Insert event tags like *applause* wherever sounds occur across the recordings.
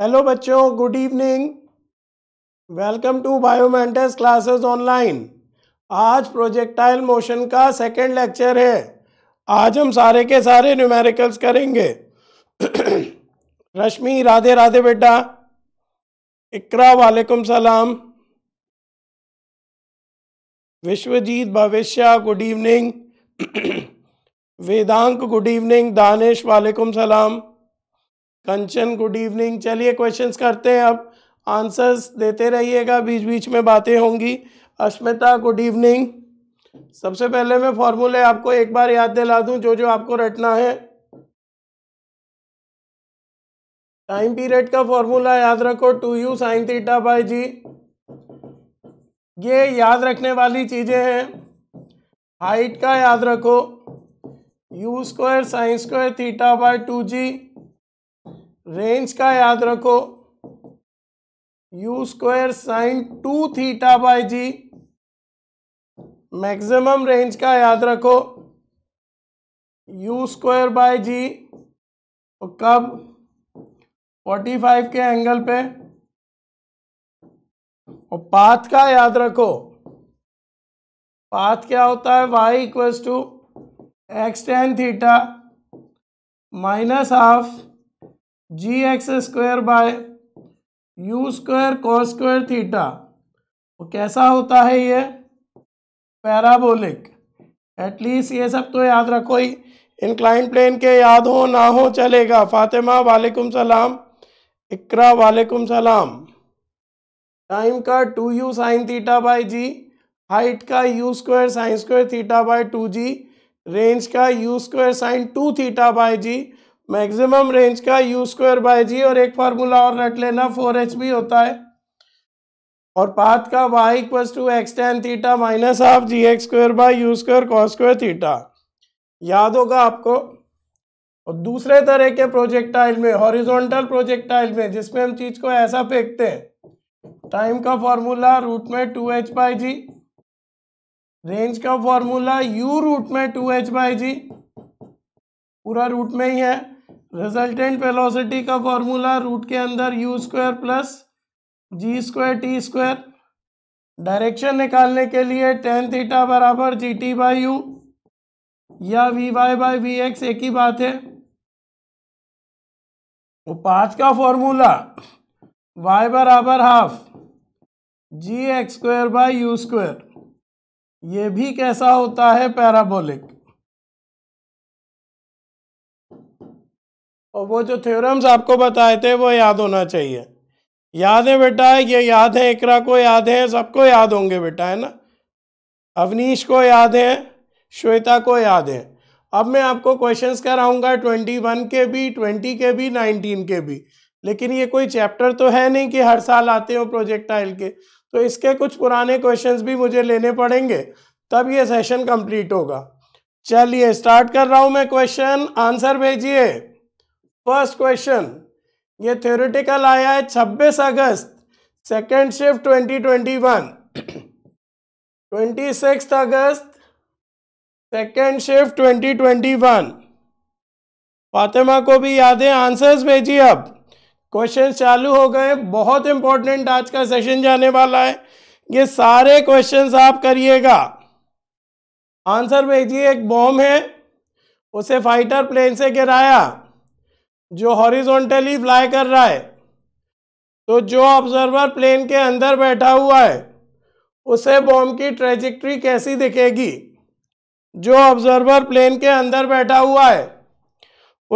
hello बच्चों good evening welcome to Biomentors classes online आज projectile motion का second lecture है आज हम सारे के सारे न्यूमेरिकल्स करेंगे *clears throat* रश्मि राधे राधे बेटा इकरा वालेकुम सलाम Vishwajeet Bhavishya good evening Vedank good evening Danish वालेकुम सलाम कंचन गुड इवनिंग चलिए क्वेश्चंस करते हैं अब आंसर्स देते रहिएगा बीच बीच में बातें होंगी अश्मिता गुड इवनिंग सबसे पहले मैं फॉर्मूले आपको एक बार याद दिला दूं जो जो आपको रटना है टाइम पीरियड का फॉर्मूला याद रखो two you sine theta by G ये याद रखने वाली चीज़ें हैं हाइट का याद रखो U square sine square theta by two G range का याद रखो U square sine two theta by G maximum range का याद रखो यू स्क्वायर बाय जी और कब 45 के एंगल पे और पाथ का याद रखो पाथ क्या होता है Y equals to X tan theta minus half G X square by U square cos square theta वो कैसा होता है ये पैराबोलिक एटलीस्ट ये सब तो याद रखो ही इंक्लाइन प्लेन के याद हो ना हो चलेगा फातिमा वालेकुम सलाम इकरा वालेकुम सलाम टाइम का two you sine theta by G height का U square sine square theta by two G range का U square sine two theta by G maximum range का यू स्क्वायर बाय जी और एक फार्मूला और रट लेना four H भी होता है और पाथ का वाई इक्व to X tan theta minus half G X square by U square cos square theta याद होगा आपको और दूसरे तरह के प्रोजेक्टाइल में हॉरिजोनटल प्रोजेक्टाइल में जिसमें हम चीज़ को ऐसा फेंकते हैं टाइम का फॉर्मूला रूट में two H by G range का फॉर्मूला यू रूट में टू एच बाई जी पूरा रूट में ही है रिजल्टेंट वेलोसिटी का फॉर्मूला रूट के अंदर U square plus G square T square direction निकालने के लिए टेन थीटा बराबर जी टी बाई यू या V Y by we X एक ही बात है वो पाँच का फॉर्मूला वाई बराबर half G X square by U square ये भी कैसा होता है पैराबोलिक और वो जो थ्योरम्स आपको बताए थे वो याद होना चाहिए याद है बेटा ये याद है इकरा को याद है सबको याद होंगे बेटा है ना अवनीश को याद है श्वेता को याद है अब मैं आपको क्वेश्चंस कराऊंगा ट्वेंटी वन के भी ट्वेंटी के भी नाइनटीन के भी लेकिन ये कोई चैप्टर तो है नहीं कि हर साल आते हो प्रोजेक्टाइल के तो इसके कुछ पुराने क्वेश्चन भी मुझे लेने पड़ेंगे तब ये सेशन कम्प्लीट होगा चलिए स्टार्ट कर रहा हूँ मैं क्वेश्चन आंसर भेजिए फर्स्ट क्वेश्चन ये थ्योरेटिकल आया है 26 अगस्त सेकेंड शिफ्ट 2021 26 अगस्त सेकेंड शिफ्ट 2021 फातिमा को भी याद है आंसर्स भेजिए अब क्वेश्चन चालू हो गए बहुत इंपॉर्टेंट आज का सेशन जाने वाला है ये सारे क्वेश्चंस आप करिएगा आंसर भेजिए एक बॉम्ब है उसे फाइटर प्लेन से गिराया जो हॉरिजॉन्टली फ्लाई कर रहा है तो जो ऑब्जर्वर प्लेन के अंदर बैठा हुआ है उसे बॉम्ब की ट्रेजिक्ट्री कैसी दिखेगी जो ऑब्जर्वर प्लेन के अंदर बैठा हुआ है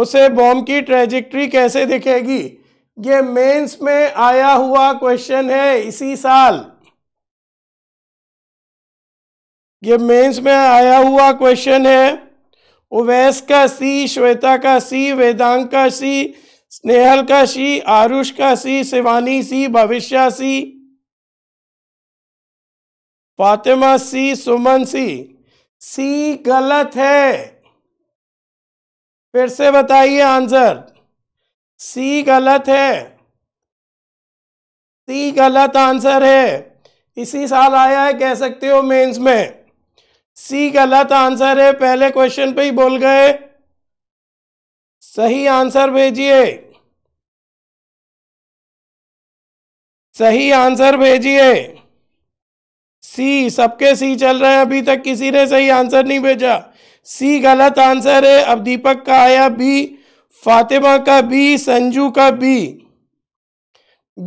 उसे बॉम्ब की ट्रेजिक्ट्री कैसे दिखेगी ये मेंस में आया हुआ क्वेश्चन है इसी साल ये मेंस में आया हुआ क्वेश्चन है उवैस का सी श्वेता का सी वेदांग का सी स्नेहल का सी आरुष का सी शिवानी सी भविष्य सी फातिमा सी सुमन सी सी गलत है फिर से बताइए आंसर सी गलत है सी गलत आंसर है इसी साल आया है कह सकते हो मेंस में सी गलत आंसर है पहले क्वेश्चन पे ही बोल गए सही आंसर भेजिए सही आंसर भेजिए सी सबके सी चल रहे हैं अभी तक किसी ने सही आंसर नहीं भेजा सी गलत आंसर है अब दीपक का आया बी फातिमा का बी संजू का बी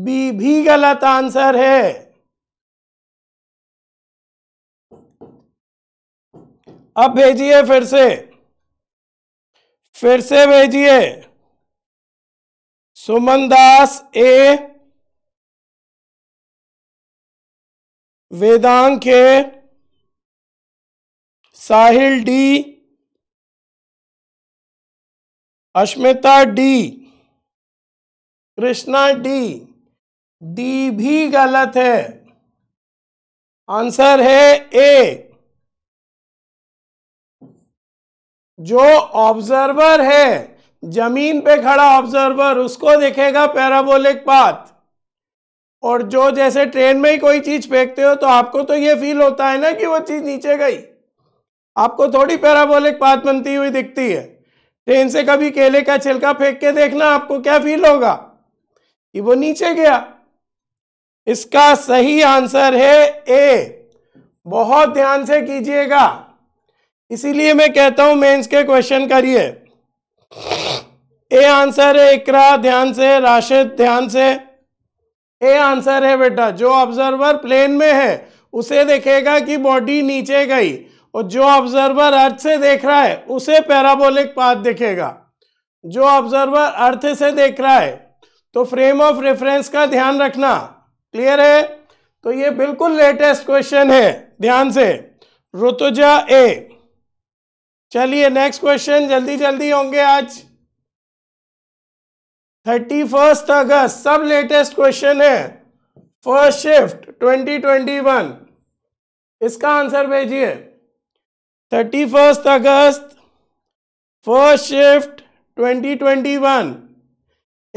बी भी गलत आंसर है अब भेजिए फिर से फिर से भेजिए सुमन दास ए वेदांक के Sahil D Ashmita D Krishna D D भी गलत है आंसर है ए जो ऑब्जर्वर है जमीन पे खड़ा ऑब्जर्वर उसको देखेगा पैराबोलिक पाथ और जो जैसे ट्रेन में ही कोई चीज फेंकते हो तो आपको तो ये फील होता है ना कि वो चीज नीचे गई आपको थोड़ी पैराबोलिक पाथ बनती हुई दिखती है ट्रेन से कभी केले का छिलका फेंक के देखना आपको क्या फील होगा कि वो नीचे गया इसका सही आंसर है ए बहुत ध्यान से कीजिएगा इसीलिए मैं कहता हूं मेंस के क्वेश्चन करिए ए आंसर है इकरा ध्यान से राशिद ध्यान से ए आंसर है बेटा जो ऑब्जर्वर प्लेन में है उसे देखेगा कि बॉडी नीचे गई और जो ऑब्जर्वर अर्थ से देख रहा है उसे पैराबोलिक पाथ दिखेगा जो ऑब्जर्वर अर्थ से देख रहा है तो फ्रेम ऑफ रेफरेंस का ध्यान रखना क्लियर है तो ये बिल्कुल लेटेस्ट क्वेश्चन है ध्यान से ऋतुजा ए चलिए नेक्स्ट क्वेश्चन जल्दी जल्दी होंगे आज थर्टी फर्स्ट अगस्त सब लेटेस्ट क्वेश्चन है first shift twenty twenty one इसका आंसर भेजिए थर्टी फर्स्ट अगस्त first shift twenty twenty one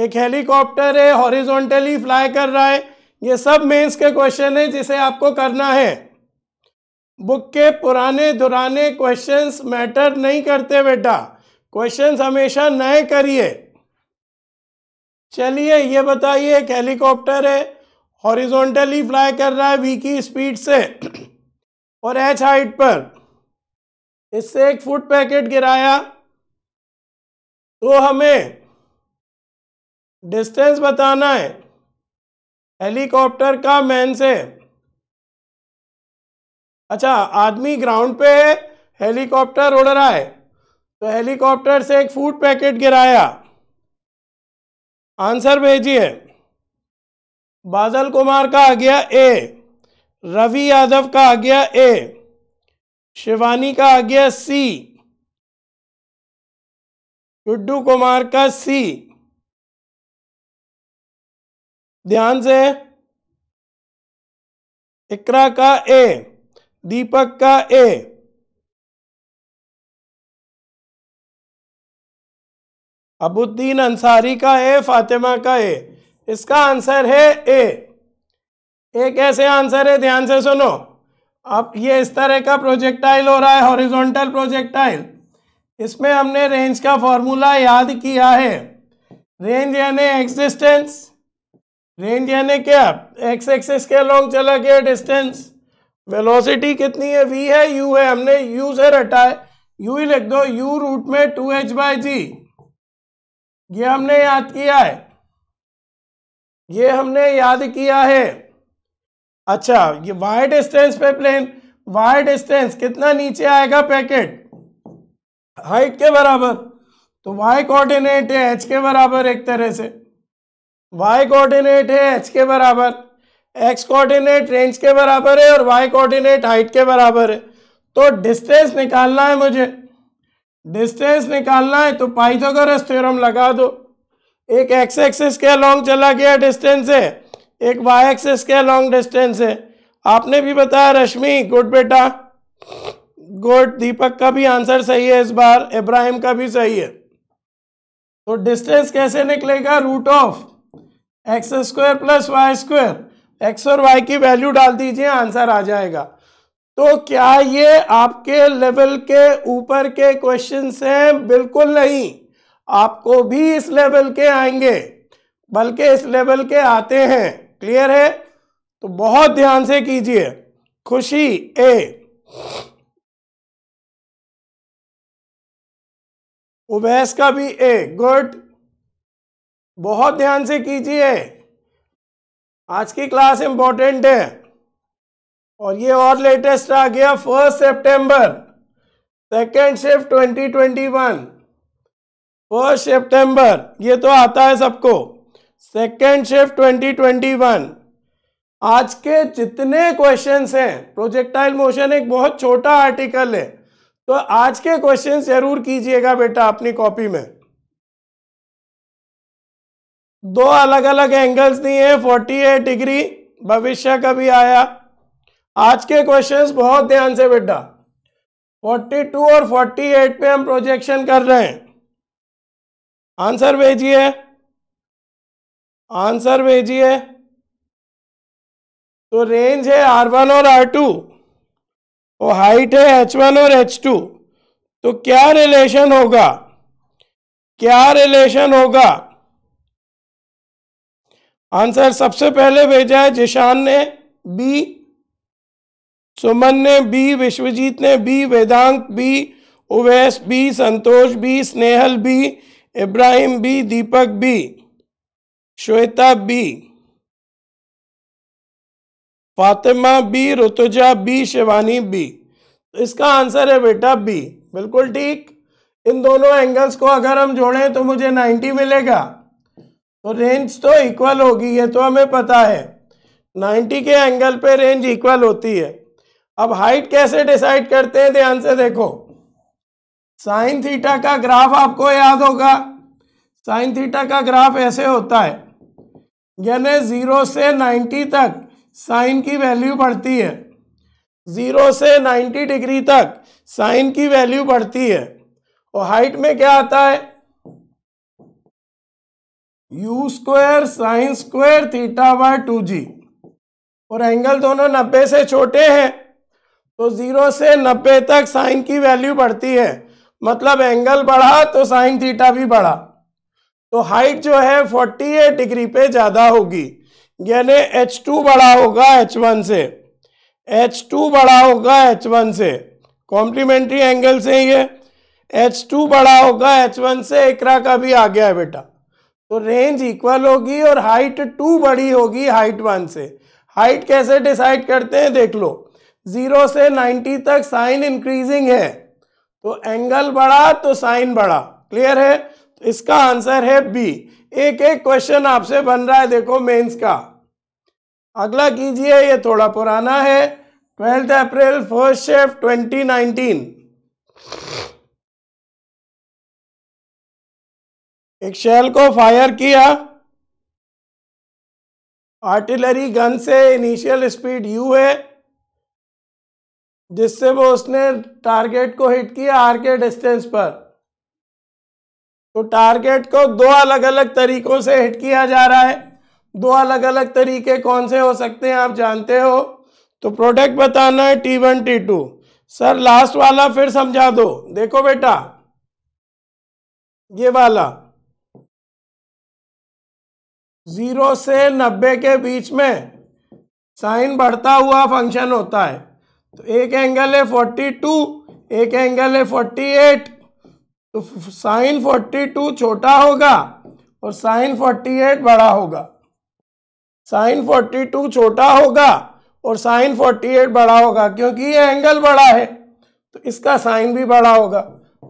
एक हेलीकॉप्टर है हॉरिजॉन्टली फ्लाई कर रहा है ये सब मेंस के क्वेश्चन है जिसे आपको करना है बुक के पुराने दुराने क्वेश्चंस मैटर नहीं करते बेटा क्वेश्चंस हमेशा नए करिए चलिए ये बताइए एक हेलीकॉप्टर है हॉरिजॉन्टली फ्लाई कर रहा है वी की स्पीड से *clears throat* और एच हाइट पर इससे एक फूड पैकेट गिराया तो हमें डिस्टेंस बताना है हेलीकॉप्टर का मैन से अच्छा आदमी ग्राउंड पे है हेलीकॉप्टर उड़ रहा है तो हेलीकॉप्टर से एक फूड पैकेट गिराया आंसर भेजिए बादल कुमार का आ गया ए रवि यादव का आ गया ए शिवानी का आ गया सी गुड्डू कुमार का सी ध्यान से इकरा का ए दीपक का ए अबुद्दीन अंसारी का ए फातिमा का ए इसका आंसर है ए एक ऐसे आंसर है ध्यान से सुनो अब ये इस तरह का प्रोजेक्टाइल हो रहा है हॉरिजॉन्टल प्रोजेक्टाइल इसमें हमने रेंज का फॉर्मूला याद किया है रेंज यानी एक्सिस्टेंस रेंज यानी क्या एक्स एक्सिस के लॉन्ग चला गया डिस्टेंस वेलोसिटी कितनी है वी है यू है हमने यू से रटा है यू ही लिख दो यू रूट में टू एच बाई जी ये हमने याद किया है ये हमने याद किया है अच्छा ये वाई डिस्टेंस पे प्लेन वाई डिस्टेंस कितना नीचे आएगा पैकेट हाइट के बराबर तो वाई कोऑर्डिनेट है एच के बराबर एक तरह से वाई कोऑर्डिनेट है एच के बराबर एक्स कोऑर्डिनेट रेंज के बराबर है और वाई कोऑर्डिनेट हाइट के बराबर है तो डिस्टेंस निकालना है मुझे डिस्टेंस निकालना है तो पाइथागोरस थ्योरम लगा दो एक एक्स एक्सिस के अलॉन्ग चला गया डिस्टेंस है एक वाई एक्सिस के अलॉन्ग डिस्टेंस है आपने भी बताया रश्मि गुड बेटा गुड दीपक का भी आंसर सही है इस बार इब्राहिम का भी सही है तो डिस्टेंस कैसे निकलेगा root of X square plus Y square X और वाई की वैल्यू डाल दीजिए आंसर आ जाएगा तो क्या ये आपके लेवल के ऊपर के क्वेश्चन हैं बिल्कुल नहीं आपको भी इस लेवल के आएंगे बल्कि इस लेवल के आते हैं क्लियर है तो बहुत ध्यान से कीजिए खुशी ए उवैस का भी ए गुड बहुत ध्यान से कीजिए आज की क्लास इंपॉर्टेंट है और ये और लेटेस्ट आ गया फर्स्ट सितंबर सेकेंड शिफ्ट 2021 फर्स्ट सितंबर ये तो आता है सबको सेकेंड शिफ्ट 2021 आज के जितने क्वेश्चंस हैं प्रोजेक्टाइल मोशन एक बहुत छोटा आर्टिकल है तो आज के क्वेश्चंस जरूर कीजिएगा बेटा अपनी कॉपी में दो अलग अलग एंगल्स दिए 48 डिग्री भविष्य कभी आया आज के क्वेश्चंस बहुत ध्यान से बेटा 42 और 48 पे हम प्रोजेक्शन कर रहे हैं आंसर भेजिए आंसर भेजिए तो रेंज है आर वन और आर टू और हाइट है एच वन और एच टू तो क्या रिलेशन होगा क्या रिलेशन होगा आंसर सबसे पहले भेजा है जिशान ने बी सुमन ने बी विश्वजीत ने B Vedank B Uwais B Santosh B Snehal B Ibrahim B Deepak B Shweta B Fatima B Rutuja B Shivani B तो इसका आंसर है बेटा बी बिल्कुल ठीक इन दोनों एंगल्स को अगर हम जोड़ें तो मुझे 90 मिलेगा तो रेंज तो इक्वल होगी ये तो हमें पता है 90 के एंगल पे रेंज इक्वल होती है अब हाइट कैसे डिसाइड करते हैं ध्यान से देखो साइन थीटा का ग्राफ आपको याद होगा साइन थीटा का ग्राफ ऐसे होता है यानी ज़ीरो से 90 तक साइन की वैल्यू बढ़ती है ज़ीरो से 90 डिग्री तक साइन की वैल्यू बढ़ती है और हाइट में क्या आता है U square sine square theta by two G और एंगल दोनों नब्बे से छोटे हैं तो जीरो से नब्बे तक साइन की वैल्यू बढ़ती है मतलब एंगल बढ़ा तो साइन थीटा भी बढ़ा तो हाइट जो है 48 डिग्री पे ज़्यादा होगी यानी H2 बड़ा होगा H1 से H2 बड़ा होगा H1 से कॉम्प्लीमेंट्री एंगल से ये H2 बड़ा होगा H1 से एकरा का भी आ गया है बेटा तो रेंज इक्वल होगी और हाइट टू बड़ी होगी हाइट वन से हाइट कैसे डिसाइड करते हैं देख लो जीरो से नाइन्टी तक साइन इंक्रीजिंग है तो एंगल बढ़ा तो साइन बढ़ा क्लियर है तो इसका आंसर है बी एक एक क्वेश्चन आपसे बन रहा है देखो मेंस का अगला कीजिए ये थोड़ा पुराना है ट्वेल्थ अप्रैल फर्स्ट ट्वेंटी 2019 एक शेल को फायर किया आर्टिलरी गन से इनिशियल स्पीड यू है जिससे वो उसने टारगेट को हिट किया आर के डिस्टेंस पर तो टारगेट को दो अलग अलग तरीकों से हिट किया जा रहा है दो अलग अलग तरीके कौन से हो सकते हैं आप जानते हो तो प्रोडक्ट बताना है T one T two sir last वाला फिर समझा दो देखो बेटा ये वाला जीरो से नब्बे के बीच में साइन बढ़ता हुआ फंक्शन होता है तो एक एंगल है फोर्टी टू एक एंगल है फोर्टी एट तो साइन फोर्टी टू छोटा होगा और साइन फोर्टी एट बड़ा होगा साइन फोर्टी टू छोटा होगा और साइन फोर्टी एट बड़ा होगा क्योंकि ये एंगल बड़ा है तो इसका साइन भी बड़ा होगा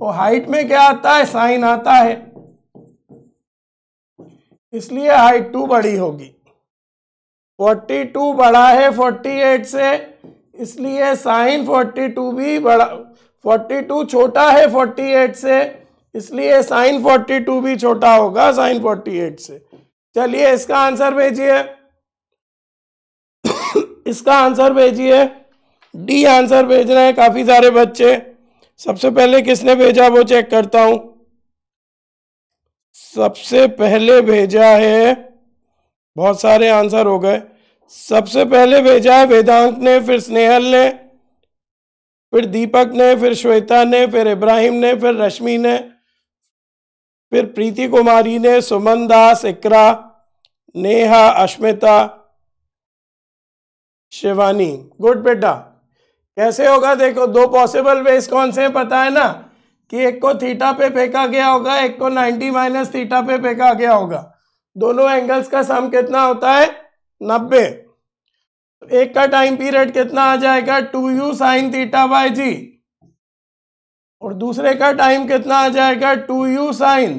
और हाइट में क्या आता है साइन आता है इसलिए हाइट टू बड़ी होगी फोर्टी टू बड़ा है फोर्टी एट से इसलिए साइन फोर्टी टू भी बड़ा फोर्टी टू छोटा है फोर्टी एट से इसलिए साइन फोर्टी टू भी छोटा होगा साइन फोर्टी एट से चलिए इसका आंसर भेजिए इसका आंसर भेजिए डी आंसर भेज रहे हैं काफ़ी सारे बच्चे सबसे पहले किसने भेजा वो चेक करता हूँ सबसे पहले भेजा है बहुत सारे आंसर हो गए सबसे पहले भेजा है वेदांत ने फिर स्नेहल ने फिर दीपक ने फिर श्वेता ने फिर इब्राहिम ने फिर रश्मि ने फिर प्रीति कुमारी ने सुमन दास इकरा नेहा अश्मिता शिवानी गुड बेटा कैसे होगा देखो दो पॉसिबल वेज कौन से हैं पता है ना कि एक को थीटा पे फेंका गया होगा एक को 90 माइनस थीटा पे फेंका गया होगा दोनों एंगल्स का सम कितना होता है 90 एक का टाइम पीरियड कितना आ जाएगा two you sine theta by G और दूसरे का टाइम कितना आ जाएगा टू यू साइन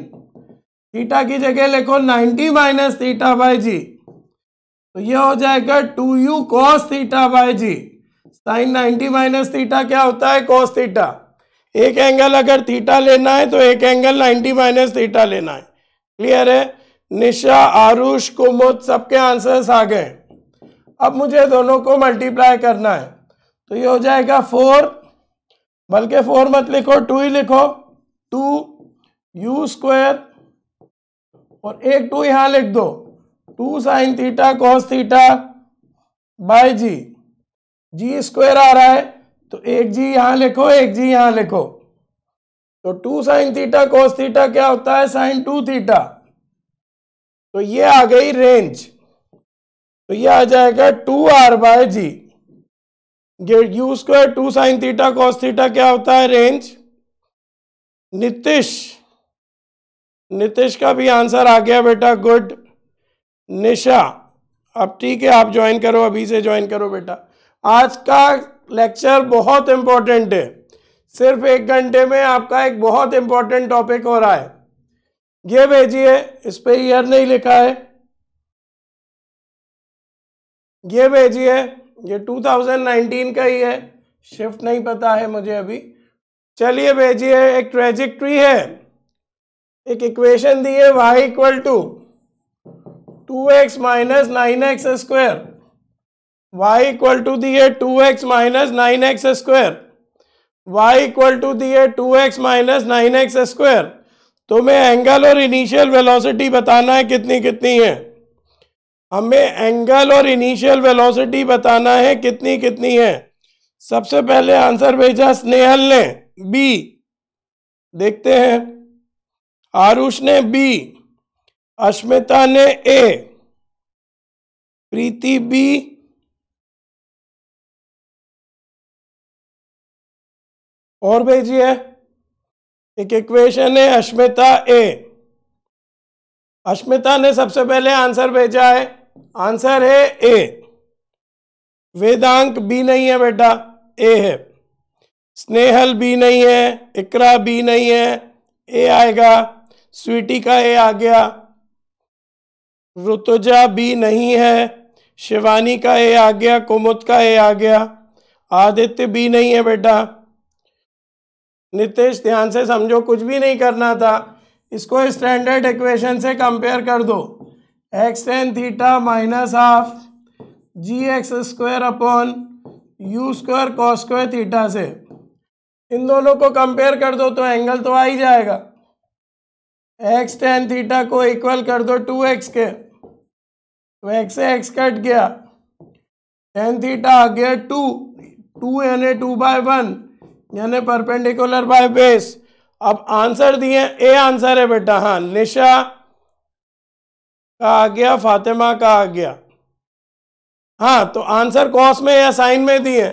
थीटा की जगह लिखो 90 माइनस थीटा बाय जी तो ये हो जाएगा two you cos theta by G sine 90 minus theta क्या होता है कॉस थीटा एक एंगल अगर थीटा लेना है तो एक एंगल 90 माइनस थीटा लेना है क्लियर है निशा आरुष कुमुद सबके आंसर्स आ गए अब मुझे दोनों को मल्टीप्लाई करना है तो ये हो जाएगा फोर बल्कि फोर मत लिखो टू ही लिखो टू यू स्क्वेर और एक टू यहाँ लिख दो two sine theta cos theta by G G square आ रहा है तो एक जी यहां लिखो एक जी यहां लिखो तो two sine theta cos theta क्या होता है साइन टू थीटा तो ये आ गई रेंज तो ये आ जाएगा two R by G U square two sine theta cos theta क्या होता है रेंज नितिश नितिश का भी आंसर आ गया बेटा गुड निशा अब ठीक है आप ज्वाइन करो अभी से ज्वाइन करो बेटा आज का लेक्चर बहुत इम्पोर्टेंट है सिर्फ एक घंटे में आपका एक बहुत इम्पोर्टेंट टॉपिक हो रहा है ये भेजिए इस पर ईयर नहीं लिखा है ये भेजिए ये 2019 का ही है शिफ्ट नहीं पता है मुझे अभी चलिए भेजिए एक ट्रेजिक्ट्री है एक इक्वेशन दी है Y equal to two X minus nine X square y equal to दिए two X minus nine X square Y equal to दिए two X minus nine X square तुम्हें एंगल और इनिशियल वेलोसिटी बताना है कितनी कितनी है हमें एंगल और इनिशियल वेलोसिटी बताना है कितनी कितनी है सबसे पहले आंसर भेजा स्नेहल ने बी देखते हैं आरुष ने बी अश्मिता ने ए प्रीति बी और भेजिए एक इक्वेशन है अश्मिता ए अश्मिता ने सबसे पहले आंसर भेजा है आंसर है ए वेदांक बी नहीं है बेटा ए है स्नेहल बी नहीं है इकरा बी नहीं है ए आएगा स्वीटी का ए आ गया ऋतुजा बी नहीं है शिवानी का ए आ गया कुमुद का ए आ गया आदित्य बी नहीं है बेटा नितेश ध्यान से समझो कुछ भी नहीं करना था इसको स्टैंडर्ड इक्वेशन से कंपेयर कर दो X tan theta minus half G X square upon U square cos square theta से इन दोनों को कंपेयर कर दो तो एंगल तो आ ही जाएगा एक्स टेन थीटा को इक्वल कर दो टू एक्स के तो एक्स से एक्स कट गया टेन थीटा आ गया टू टू यानी टू बाय वन यानी परपेंडिकुलर बाय बेस अब आंसर दिए ए आंसर है बेटा हाँ निशा का आ गया फातिमा का आ गया हाँ तो आंसर कॉस में या साइन में दिए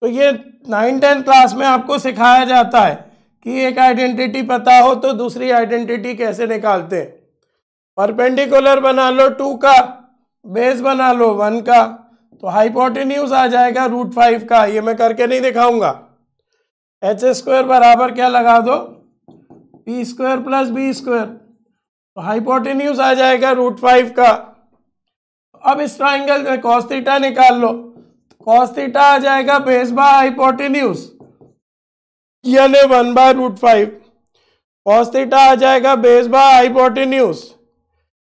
तो ये नाइन टेंथ क्लास में आपको सिखाया जाता है कि एक आइडेंटिटी पता हो तो दूसरी आइडेंटिटी कैसे निकालते हैं परपेंडिकुलर बना लो टू का बेस बना लो वन का तो हाइपोटेन्यूज आ जाएगा रूट फाइव का ये मैं करके नहीं दिखाऊंगा एच स्क्वायर बराबर क्या लगा दो P square plus B square तो हाइपोटेन्यूज आ जाएगा रूट फाइव का अब इस ट्राइंगल में निकाल लो कॉस आ जाएगा बेस बाय हाइपोटेन्यूज यानी one by root five cos आ जाएगा बेस बाय हाइपोटेन्यूज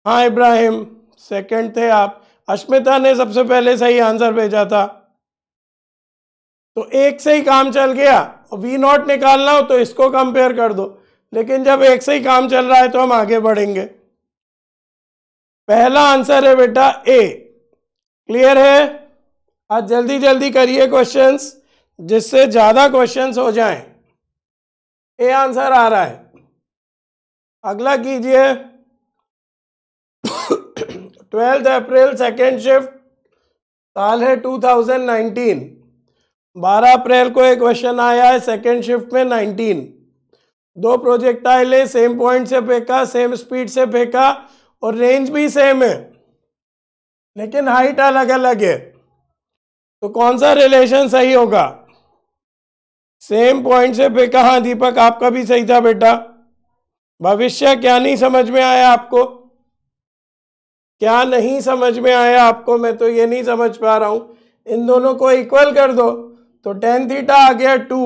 हाँ इब्राहिम सेकंड थे आप अश्मिता ने सबसे पहले सही आंसर भेजा था तो एक से ही काम चल गया वी नॉट निकालना हो तो इसको कंपेयर कर दो लेकिन जब एक से ही काम चल रहा है तो हम आगे बढ़ेंगे पहला आंसर है बेटा ए क्लियर है आज जल्दी जल्दी करिए क्वेश्चंस जिससे ज़्यादा क्वेश्चंस हो जाएं ए आंसर आ रहा है अगला कीजिए ट्वेल्थ अप्रैल सेकेंड शिफ्ट साल है 2019 12 अप्रैल को एक क्वेश्चन आया है सेकेंड शिफ्ट में 19 दो प्रोजेक्टाइले सेम पॉइंट से फेंका सेम स्पीड से फेंका और रेंज भी सेम है लेकिन हाइट अलग अलग है तो कौन सा रिलेशन सही होगा सेम पॉइंट से फेंका हाँ दीपक आपका भी सही था बेटा भविष्य क्या नहीं समझ में आया आपको क्या नहीं समझ में आया आपको मैं तो ये नहीं समझ पा रहा हूं इन दोनों को इक्वल कर दो तो टेन थीटा आ गया टू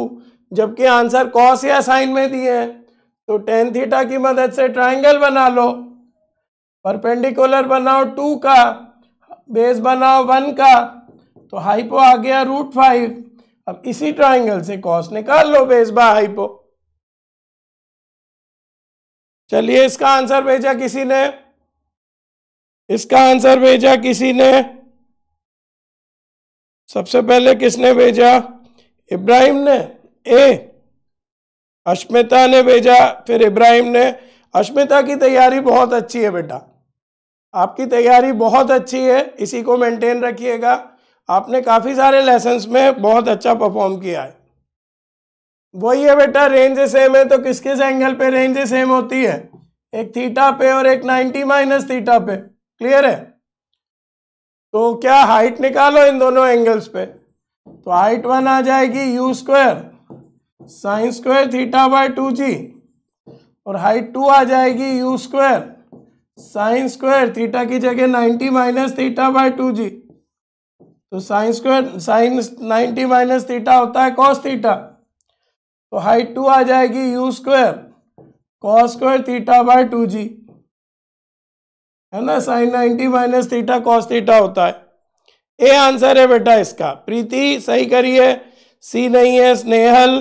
जबकि आंसर कॉस या साइन में दिए हैं तो टेन थीटा की मदद से ट्राइंगल बना लो परपेंडिकुलर बनाओ टू का बेस बनाओ वन का तो हाइपो आ गया रूट फाइव अब इसी ट्राइंगल से कॉस निकाल लो बेस बा हाइपो चलिए इसका आंसर भेजा किसी ने इसका आंसर भेजा किसी ने सबसे पहले किसने भेजा इब्राहिम ने ए अश्मिता ने भेजा फिर इब्राहिम ने अश्मिता की तैयारी बहुत अच्छी है बेटा आपकी तैयारी बहुत अच्छी है इसी को मेंटेन रखिएगा आपने काफ़ी सारे लेसन्स में बहुत अच्छा परफॉर्म किया है वही है बेटा रेंज सेम है तो किस किस एंगल पे रेंज सेम होती है एक थीटा पे और एक 90 माइनस थीटा पे क्लियर है तो क्या हाइट निकालो इन दोनों एंगल्स पे तो हाइट वन आ जाएगी U square sine square theta by two G और हाइट टू आ जाएगी U square sine square theta की जगह ninety minus theta by two G तो sine square sine ninety minus theta होता है कॉस थीटा तो हाइट टू आ जाएगी U square cos square theta by two G है ना sine ninety minus theta cos theta होता है ए आंसर है बेटा इसका प्रीति सही करिए सी नहीं है स्नेहल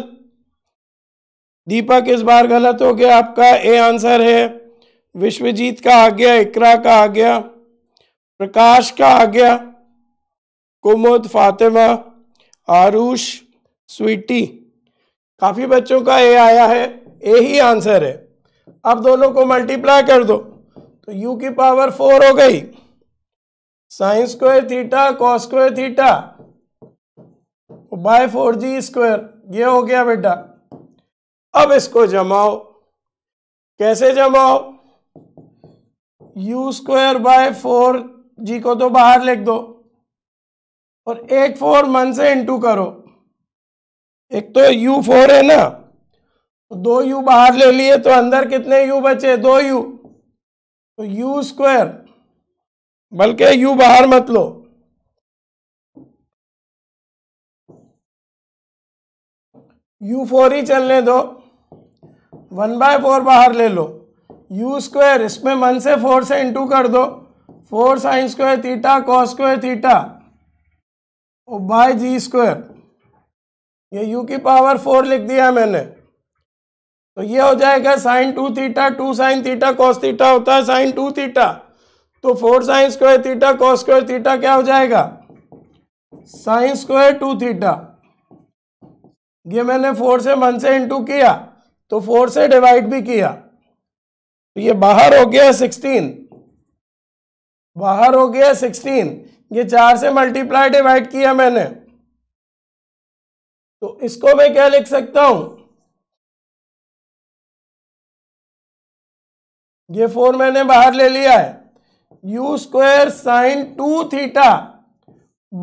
दीपक इस बार गलत हो गया आपका ए आंसर है विश्वजीत का आ गया इकरा का आ गया प्रकाश का आ गया कुमुद फातिमा आरुष स्वीटी काफ़ी बच्चों का ए आया है ए ही आंसर है अब दोनों को मल्टीप्लाई कर दो तो यू की पावर फोर हो गई sine square theta cos square theta by four G square ये हो गया बेटा अब इसको जमाओ कैसे जमाओ U square by four G को तो बाहर लिख दो और एक फोर मन से इंटू करो एक तो यू फोर है ना दो यू बाहर ले लिए तो अंदर कितने यू बचे दो यू तो यू स्क्वायर बल्कि यू बाहर मत लो यू फोर ही चलने दो वन बाय फोर बाहर ले लो यू स्क्वायर इसमें मन से फोर से इंटू कर दो four sine square theta cos square theta by ji square ये यू की पावर फोर लिख दिया मैंने तो ये हो जाएगा sine two theta two sine theta cos theta होता है साइन टू थीटा तो four sine square theta cos square theta क्या हो जाएगा साइन स्क्वायर टू थीटा ये मैंने फोर से वन से इंटू किया तो फोर से डिवाइड भी किया तो ये बाहर हो गया सिक्सटीन बाहर हो गया सिक्सटीन ये चार से मल्टीप्लाई डिवाइड किया मैंने तो इसको मैं क्या लिख सकता हूं ये फोर मैंने बाहर ले लिया है U square sine two theta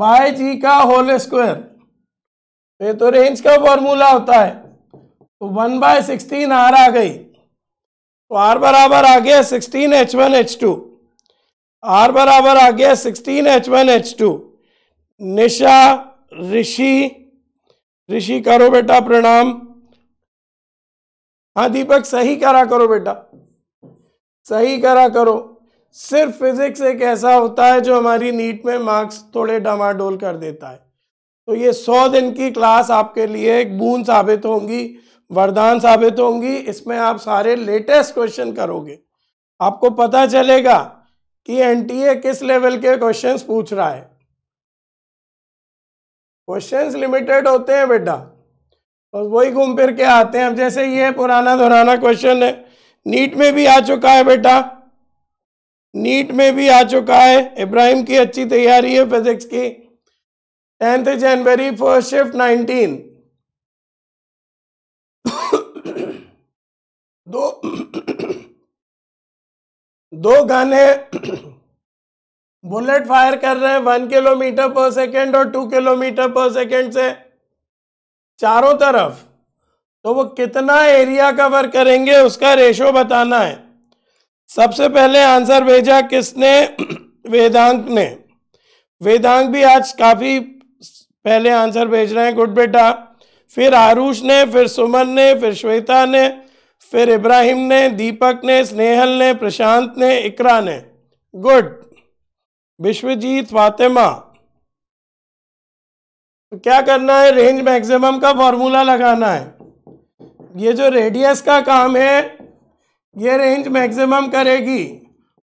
by G का होल स्क्वायर ये तो रेंज का फॉर्मूला होता है तो वन बाय सिक्सटीन आर आ गई तो आर बराबर आ गया sixteen H one H two R बराबर आ गया sixteen H one H two Nisha Rishi Rishi करो बेटा प्रणाम हाँ दीपक सही करा करो बेटा सही करा करो सिर्फ फिज़िक्स एक ऐसा होता है जो हमारी नीट में मार्क्स थोड़े डमाडोल कर देता है तो ये सौ दिन की क्लास आपके लिए एक बूंद साबित होंगी वरदान साबित होंगी इसमें आप सारे लेटेस्ट क्वेश्चन करोगे आपको पता चलेगा कि एनटीए किस लेवल के क्वेश्चंस पूछ रहा है क्वेश्चंस लिमिटेड होते हैं बेटा और वही घूम फिर के आते हैं अब जैसे ये पुराना धुराना क्वेश्चन है नीट में भी आ चुका है बेटा नीट में भी आ चुका है इब्राहिम की अच्छी तैयारी है फिजिक्स की टेंथ जनवरी फर्स्ट शिफ्ट नाइनटीन दो दो गाने बुलेट फायर कर रहे हैं वन किलोमीटर पर सेकेंड और टू किलोमीटर पर सेकेंड से चारों तरफ तो वो कितना एरिया कवर करेंगे उसका रेशो बताना है सबसे पहले आंसर भेजा किसने *clears throat* वेदांक ने वेदांक भी आज काफ़ी पहले आंसर भेज रहे हैं गुड बेटा फिर आरुष ने फिर सुमन ने फिर श्वेता ने फिर इब्राहिम ने दीपक ने स्नेहल ने प्रशांत ने इकरा ने गुड विश्वजीत फातिमा तो क्या करना है रेंज मैक्सिमम का फॉर्मूला लगाना है ये जो रेडियस का काम है ये रेंज मैक्सिमम करेगी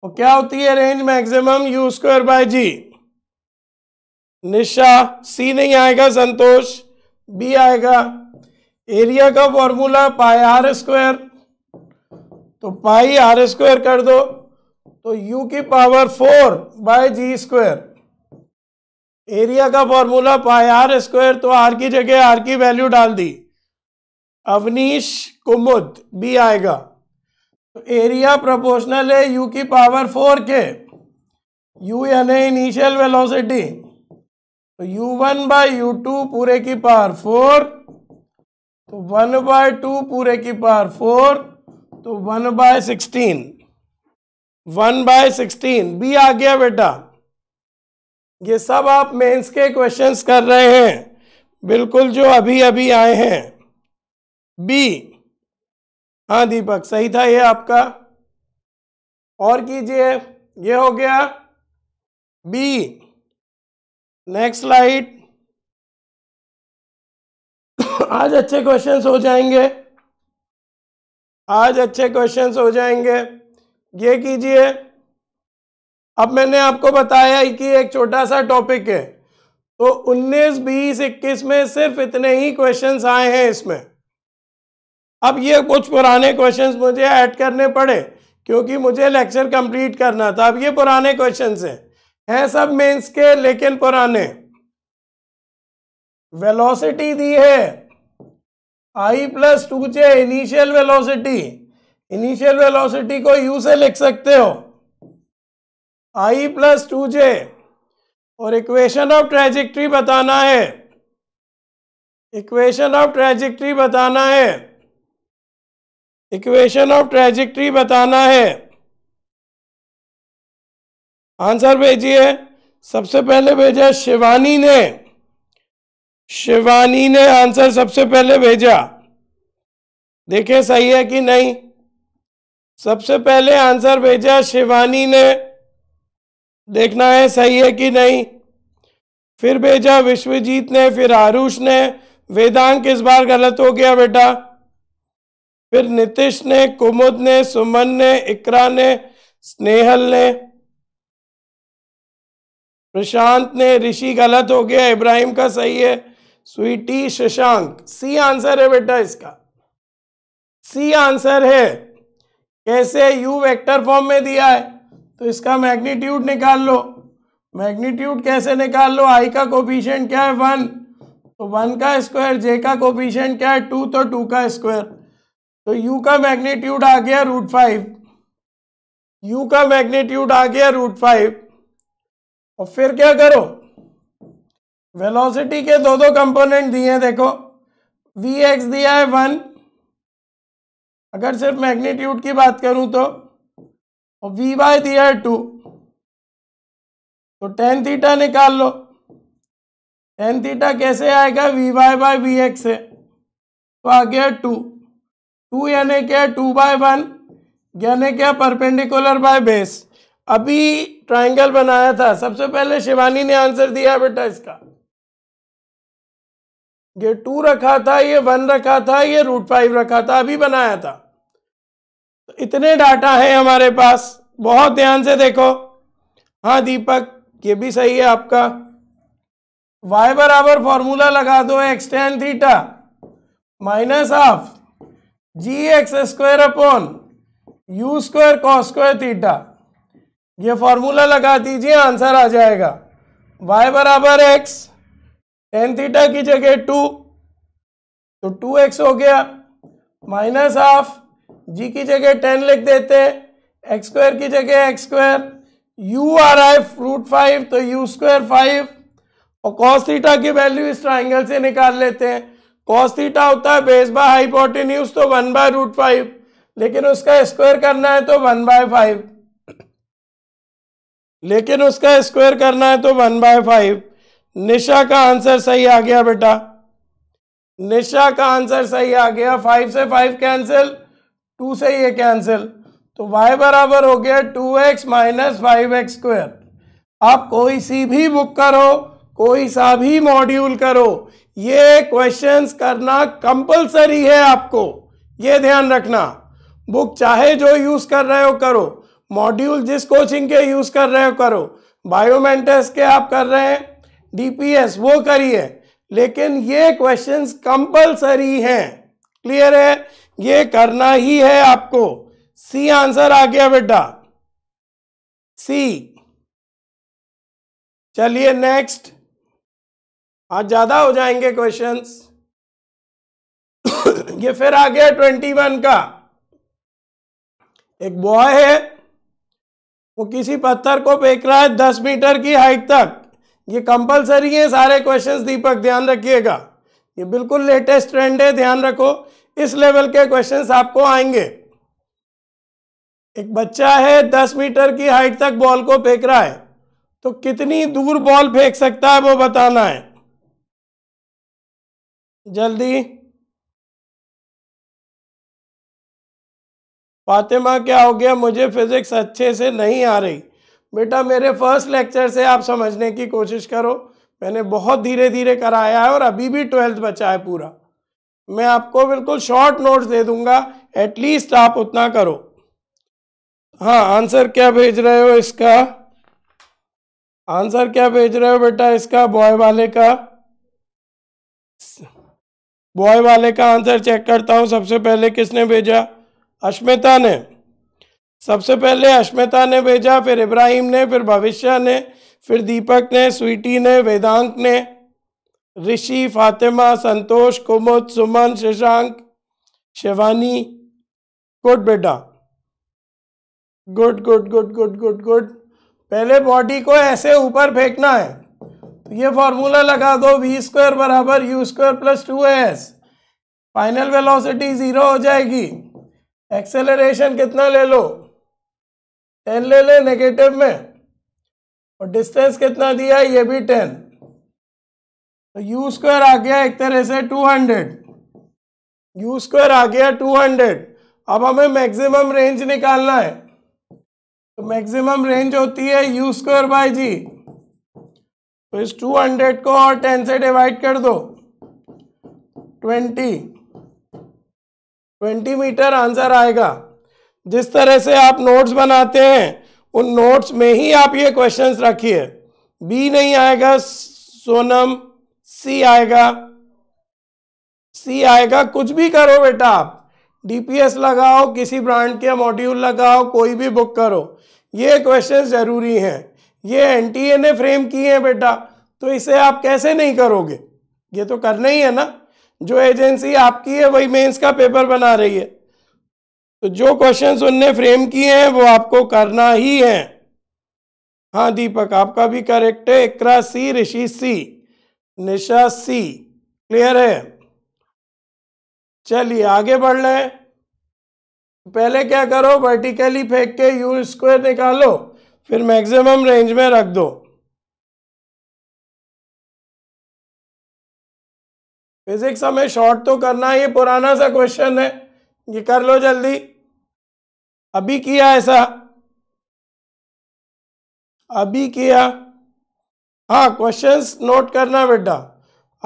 और क्या होती है range maximum U square by G Nisha C नहीं आएगा संतोष बी आएगा एरिया का फॉर्मूला पाई आर स्क्वायर तो पाई आर स्क्वायर कर दो तो यू की power four by ji square area का फॉर्मूला पाई आर स्क्वायर तो आर की जगह आर की वैल्यू डाल दी अवनीश कुमुद बी आएगा तो एरिया प्रोपोर्शनल है यू की पावर फोर के यू यानी इनिशियल वेलोसिटी तो U one by U two पूरे की पावर फोर तो वन बाय टू पूरे की पावर फोर तो one by sixteen one by sixteen B आ गया बेटा ये सब आप मेंस के क्वेश्चंस कर रहे हैं बिल्कुल जो अभी अभी आए हैं बी हाँ दीपक सही था ये आपका और कीजिए ये हो गया बी नेक्स्ट स्लाइड आज अच्छे क्वेश्चंस हो जाएंगे आज अच्छे क्वेश्चंस हो जाएंगे ये कीजिए अब मैंने आपको बताया कि एक छोटा सा टॉपिक है तो 19, 20, 21 में सिर्फ इतने ही क्वेश्चंस आए हैं इसमें अब ये कुछ पुराने क्वेश्चंस मुझे ऐड करने पड़े क्योंकि मुझे लेक्चर कंप्लीट करना था अब ये पुराने क्वेश्चंस हैं हैं सब मेंस के लेकिन पुराने वेलोसिटी दी है I plus two J initial velocity initial velocity को यू से लिख सकते हो आई प्लस टू जे और इक्वेशन ऑफ ट्रेजिक्ट्री बताना है इक्वेशन ऑफ ट्रेजिक्ट्री बताना है इक्वेशन ऑफ ट्रेजिक्ट्री बताना है आंसर भेजिए सबसे पहले भेजा शिवानी ने शिवानी ने आंसर सबसे पहले भेजा देखें सही है कि नहीं सबसे पहले आंसर भेजा शिवानी ने देखना है सही है कि नहीं फिर भेजा विश्वजीत ने फिर आरुष ने वेदांक इस बार गलत हो गया बेटा फिर नीतीश ने कुमुद ने सुमन ने इकरा ने स्नेहल ने प्रशांत ने ऋषि गलत हो गया इब्राहिम का सही है स्वीटी शशांक सी आंसर है बेटा इसका सी आंसर है कैसे यू वेक्टर फॉर्म में दिया है तो इसका मैग्नीट्यूड निकाल लो मैग्नीट्यूड कैसे निकाल लो आई का कोपिशेंट क्या है वन तो वन का स्क्वायर जे का कोपिशेंट क्या है टू तो टू का स्क्वायर तो u का मैग्नीट्यूड आ गया रूट फाइव u का मैग्नीट्यूड आ गया रूट फाइव और फिर क्या करो वेलोसिटी के दो दो कंपोनेंट दिए देखो वी एक्स दिया है वन अगर सिर्फ मैग्नीट्यूड की बात करूं तो और वी वाई दिया है टू तो टेन थीटा निकाल लो टेन थीटा कैसे आएगा V Y by we X है तो आ गया टू टू यानी क्या टू बाय वन यानी क्या परपेंडिकुलर बाय बेस अभी ट्राइंगल बनाया था सबसे पहले शिवानी ने आंसर दिया बेटा इसका ये टू रखा था ये वन रखा था ये रूट फाइव रखा था अभी बनाया था तो इतने डाटा है हमारे पास बहुत ध्यान से देखो हाँ दीपक ये भी सही है आपका वाई बराबर फॉर्मूला लगा दो X tan theta minus half G X square upon U square cos square theta ये फॉर्मूला लगा दीजिए आंसर आ जाएगा वाई बराबर एक्स टेन थीटा की जगह टू तो टू एक्स हो गया माइनस हाफ जी की जगह टेन लिख देते हैं एक्स स्क्वायर की जगह एक्स स्क्वायर यू आ रहा है रूट फाइव तो यू स्क्वायर फाइव और कॉस थीटा की वैल्यू इस ट्राइंगल से निकाल लेते हैं कॉस थीटा होता है बेस बाय हाइपोटेन्यूज तो वन बाय रूट फाइव लेकिन उसका स्क्वायर करना है तो वन बाय फाइव लेकिन उसका स्क्वायर करना है तो वन बाय फाइव निशा का आंसर सही आ गया बेटा निशा का आंसर सही आ गया फाइव से फाइव कैंसिल टू से ये कैंसिल तो y बराबर हो गया two X minus five X square आप कोई सी भी बुक करो कोई सा भी मॉड्यूल करो ये क्वेश्चंस करना कंपलसरी है आपको ये ध्यान रखना बुक चाहे जो यूज कर रहे हो करो मॉड्यूल जिस कोचिंग के यूज कर रहे हो करो बायोमेंटेस के आप कर रहे हैं डीपीएस वो करिए लेकिन ये क्वेश्चंस कंपलसरी हैं क्लियर है ये करना ही है आपको सी आंसर आ गया बेटा सी चलिए नेक्स्ट आज ज़्यादा हो जाएंगे क्वेश्चंस ये फिर आ गया ट्वेंटी वन का एक बॉय है वो किसी पत्थर को फेंक रहा है दस मीटर की हाइट तक ये कंपलसरी है सारे क्वेश्चंस दीपक ध्यान रखिएगा ये बिल्कुल लेटेस्ट ट्रेंड है ध्यान रखो इस लेवल के क्वेश्चंस आपको आएंगे एक बच्चा है दस मीटर की हाइट तक बॉल को फेंक रहा है तो कितनी दूर बॉल फेंक सकता है वो बताना है जल्दी फातिमा क्या हो गया मुझे फिज़िक्स अच्छे से नहीं आ रही बेटा मेरे फर्स्ट लेक्चर से आप समझने की कोशिश करो मैंने बहुत धीरे धीरे कराया है और अभी भी ट्वेल्थ बचा है पूरा मैं आपको बिल्कुल शॉर्ट नोट्स दे दूंगा एटलीस्ट आप उतना करो हाँ आंसर क्या भेज रहे हो इसका आंसर क्या भेज रहे हो बेटा इसका बॉय वाले का बॉय वाले का आंसर चेक करता हूँ सबसे पहले किसने भेजा अश्मिता ने सबसे पहले अश्मिता ने भेजा फिर इब्राहिम ने फिर भविष्य ने फिर दीपक ने स्वीटी ने वेदांत ने ऋषि फातिमा संतोष कुमुद सुमन शशांक शिवानी गुड बेटा good good good good good good पहले बॉडी को ऐसे ऊपर फेंकना है तो ये फार्मूला लगा दो वी स्क्वायर बराबर u square plus two s final velocity zero हो जाएगी एक्सेलरेशन कितना ले लो टेन ले ले नेगेटिव में और डिस्टेंस कितना दिया ये भी टेन तो यू स्क्वायर आ गया एक तरह से टू हंड्रेड यू स्क्वायर आ गया टू हंड्रेड अब हमें मैक्सिमम रेंज निकालना है तो मैक्सिमम रेंज होती है यू स्क्वायर बाय जी तो इस 200 को और 10 से डिवाइड कर दो 20 20 मीटर आंसर आएगा जिस तरह से आप नोट्स बनाते हैं उन नोट्स में ही आप ये क्वेश्चंस रखिए बी नहीं आएगा सोनम सी आएगा सी आएगा कुछ भी करो बेटा आप डीपीएस लगाओ किसी ब्रांड के मॉड्यूल लगाओ कोई भी बुक करो ये क्वेश्चन ज़रूरी हैं ये ए ने फ्रेम किए है बेटा तो इसे आप कैसे नहीं करोगे ये तो करना ही है ना जो एजेंसी आपकी है वही मेंस का पेपर बना रही है तो जो क्वेश्चंस उनने फ्रेम किए हैं वो आपको करना ही है हाँ दीपक आपका भी करेक्ट है इकरा सी ऋषि सी निशा सी क्लियर है चलिए आगे बढ़ रहे हैं पहले क्या करो वर्टिकली फेंक के यू स्क्वायर निकालो फिर मैक्सिमम रेंज में रख दो फिजिक्स हमें शॉर्ट तो करना है ये पुराना सा क्वेश्चन है ये कर लो जल्दी अभी किया ऐसा अभी किया हाँ क्वेश्चंस नोट करना बेटा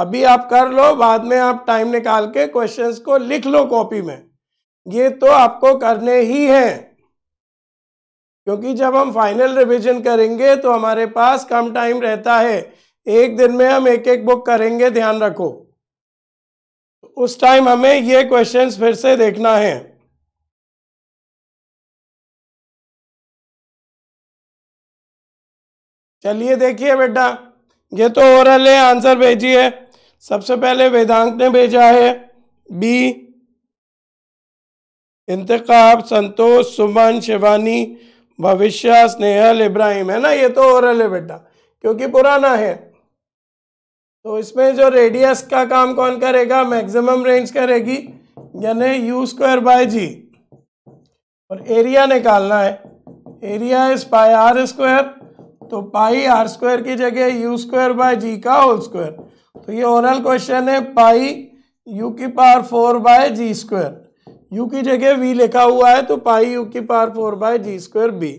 अभी आप कर लो बाद में आप टाइम निकाल के क्वेश्चंस को लिख लो कॉपी में ये तो आपको करने ही हैं क्योंकि जब हम फाइनल रिवीजन करेंगे तो हमारे पास कम टाइम रहता है एक दिन में हम एक एक बुक करेंगे ध्यान रखो उस टाइम हमें ये क्वेश्चंस फिर से देखना है चलिए देखिए बेटा ये तो ओरल है आंसर भेजिए सबसे पहले वेदांत ने भेजा है बी इंतकाब संतोष सुमन शिवानी भविष्य स्नेहल इब्राहिम है ना ये तो ओरल है बेटा क्योंकि पुराना है तो इसमें जो रेडियस का काम कौन करेगा मैक्सिमम रेंज करेगी यानी यू स्क्वायर बाय जी और एरिया निकालना है area is pi are square तो पाई आर स्क्वायर की जगह यू स्क्वायर बाय जी का होल स्क्वायर तो ये ओरल क्वेश्चन है पाई यू की power four by ji square u की जगह वी लिखा हुआ है तो पाई यू की power four by ji square B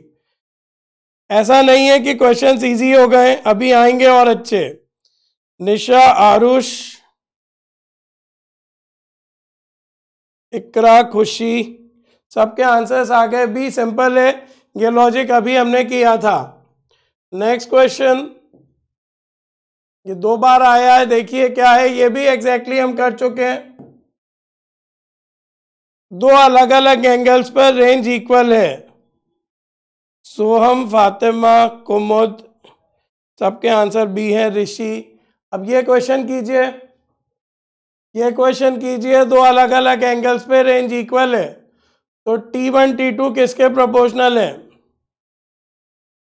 ऐसा नहीं है कि क्वेश्चन इजी हो गए अभी आएंगे और अच्छे निशा आरुष इकरा खुशी सबके आंसर्स आ गए बी सिंपल है ये लॉजिक अभी हमने किया था नेक्स्ट क्वेश्चन ये दो बार आया है देखिए क्या है ये भी एग्जैक्टली exactly हम कर चुके हैं दो अलग अलग एंगल्स पर रेंज इक्वल है सोहम फातिमा कुमुद सबके आंसर बी है ऋषि अब ये क्वेश्चन कीजिए ये क्वेश्चन कीजिए दो अलग अलग एंगल्स पे रेंज इक्वल है तो टी वन टी टू किसके प्रोपोर्शनल है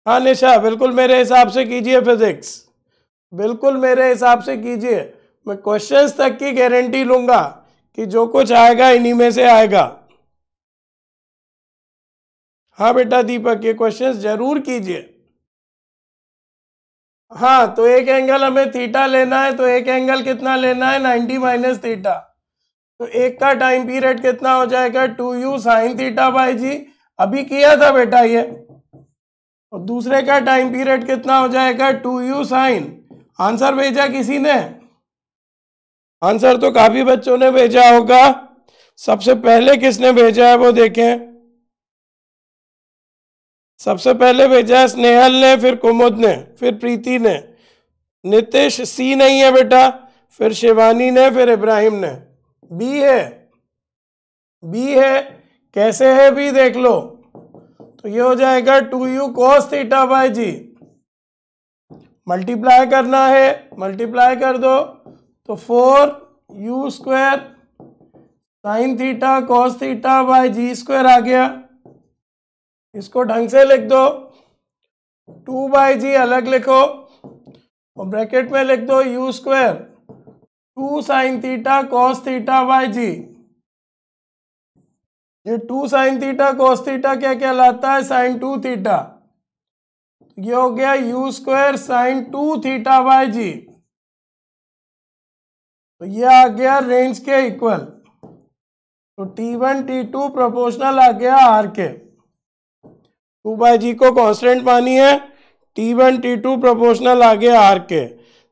हाँ निशा बिल्कुल मेरे हिसाब से कीजिए फिजिक्स बिल्कुल मेरे हिसाब से कीजिए मैं क्वेश्चंस तक की गारंटी लूंगा कि जो कुछ आएगा इन्हीं में से आएगा हाँ बेटा दीपक ये क्वेश्चंस जरूर कीजिए हाँ तो एक एंगल हमें थीटा लेना है तो एक एंगल कितना लेना है 90 माइनस थीटा तो एक का टाइम पीरियड कितना हो जाएगा two you sine theta by g अभी किया था बेटा ये और दूसरे का टाइम पीरियड कितना हो जाएगा टू यू साइन आंसर भेजा किसी ने आंसर तो काफी बच्चों ने भेजा होगा सबसे पहले किसने भेजा है वो देखें सबसे पहले भेजा है स्नेहल ने फिर कुमुद ने फिर प्रीति ने नितेश सी नहीं है बेटा फिर शिवानी ने फिर इब्राहिम ने बी है बी है कैसे है बी देख लो तो ये हो जाएगा two you cos theta by g multiply करना है मल्टीप्लाई कर दो तो four u square sine theta cos theta by g square आ गया इसको ढंग से लिख दो टू बाय जी अलग लिखो और ब्रैकेट में लिख दो u square two sine theta cos theta by g ये two sine theta cos theta क्या कहलाता है साइन टू थीटा ये हो गया u square sine two theta by g तो ये आ गया रेंज के इक्वल तो t one T two proportional आ गया आर के टू बाई जी को कॉन्स्टेंट मानी है T one T two proportional आ गया आर के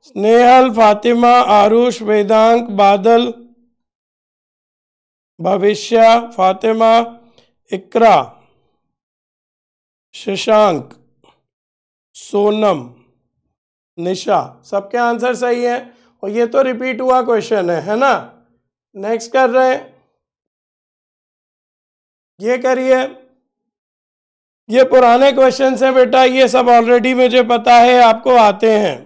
स्नेहल फातिमा आरुष वेदांक बादल भविष्य फातिमा इकरा शशांक सोनम निशा सबके आंसर सही है और ये तो रिपीट हुआ क्वेश्चन है है ना नेक्स्ट कर रहे हैं ये करिए ये पुराने क्वेश्चन हैं बेटा ये सब ऑलरेडी मुझे पता है आपको आते हैं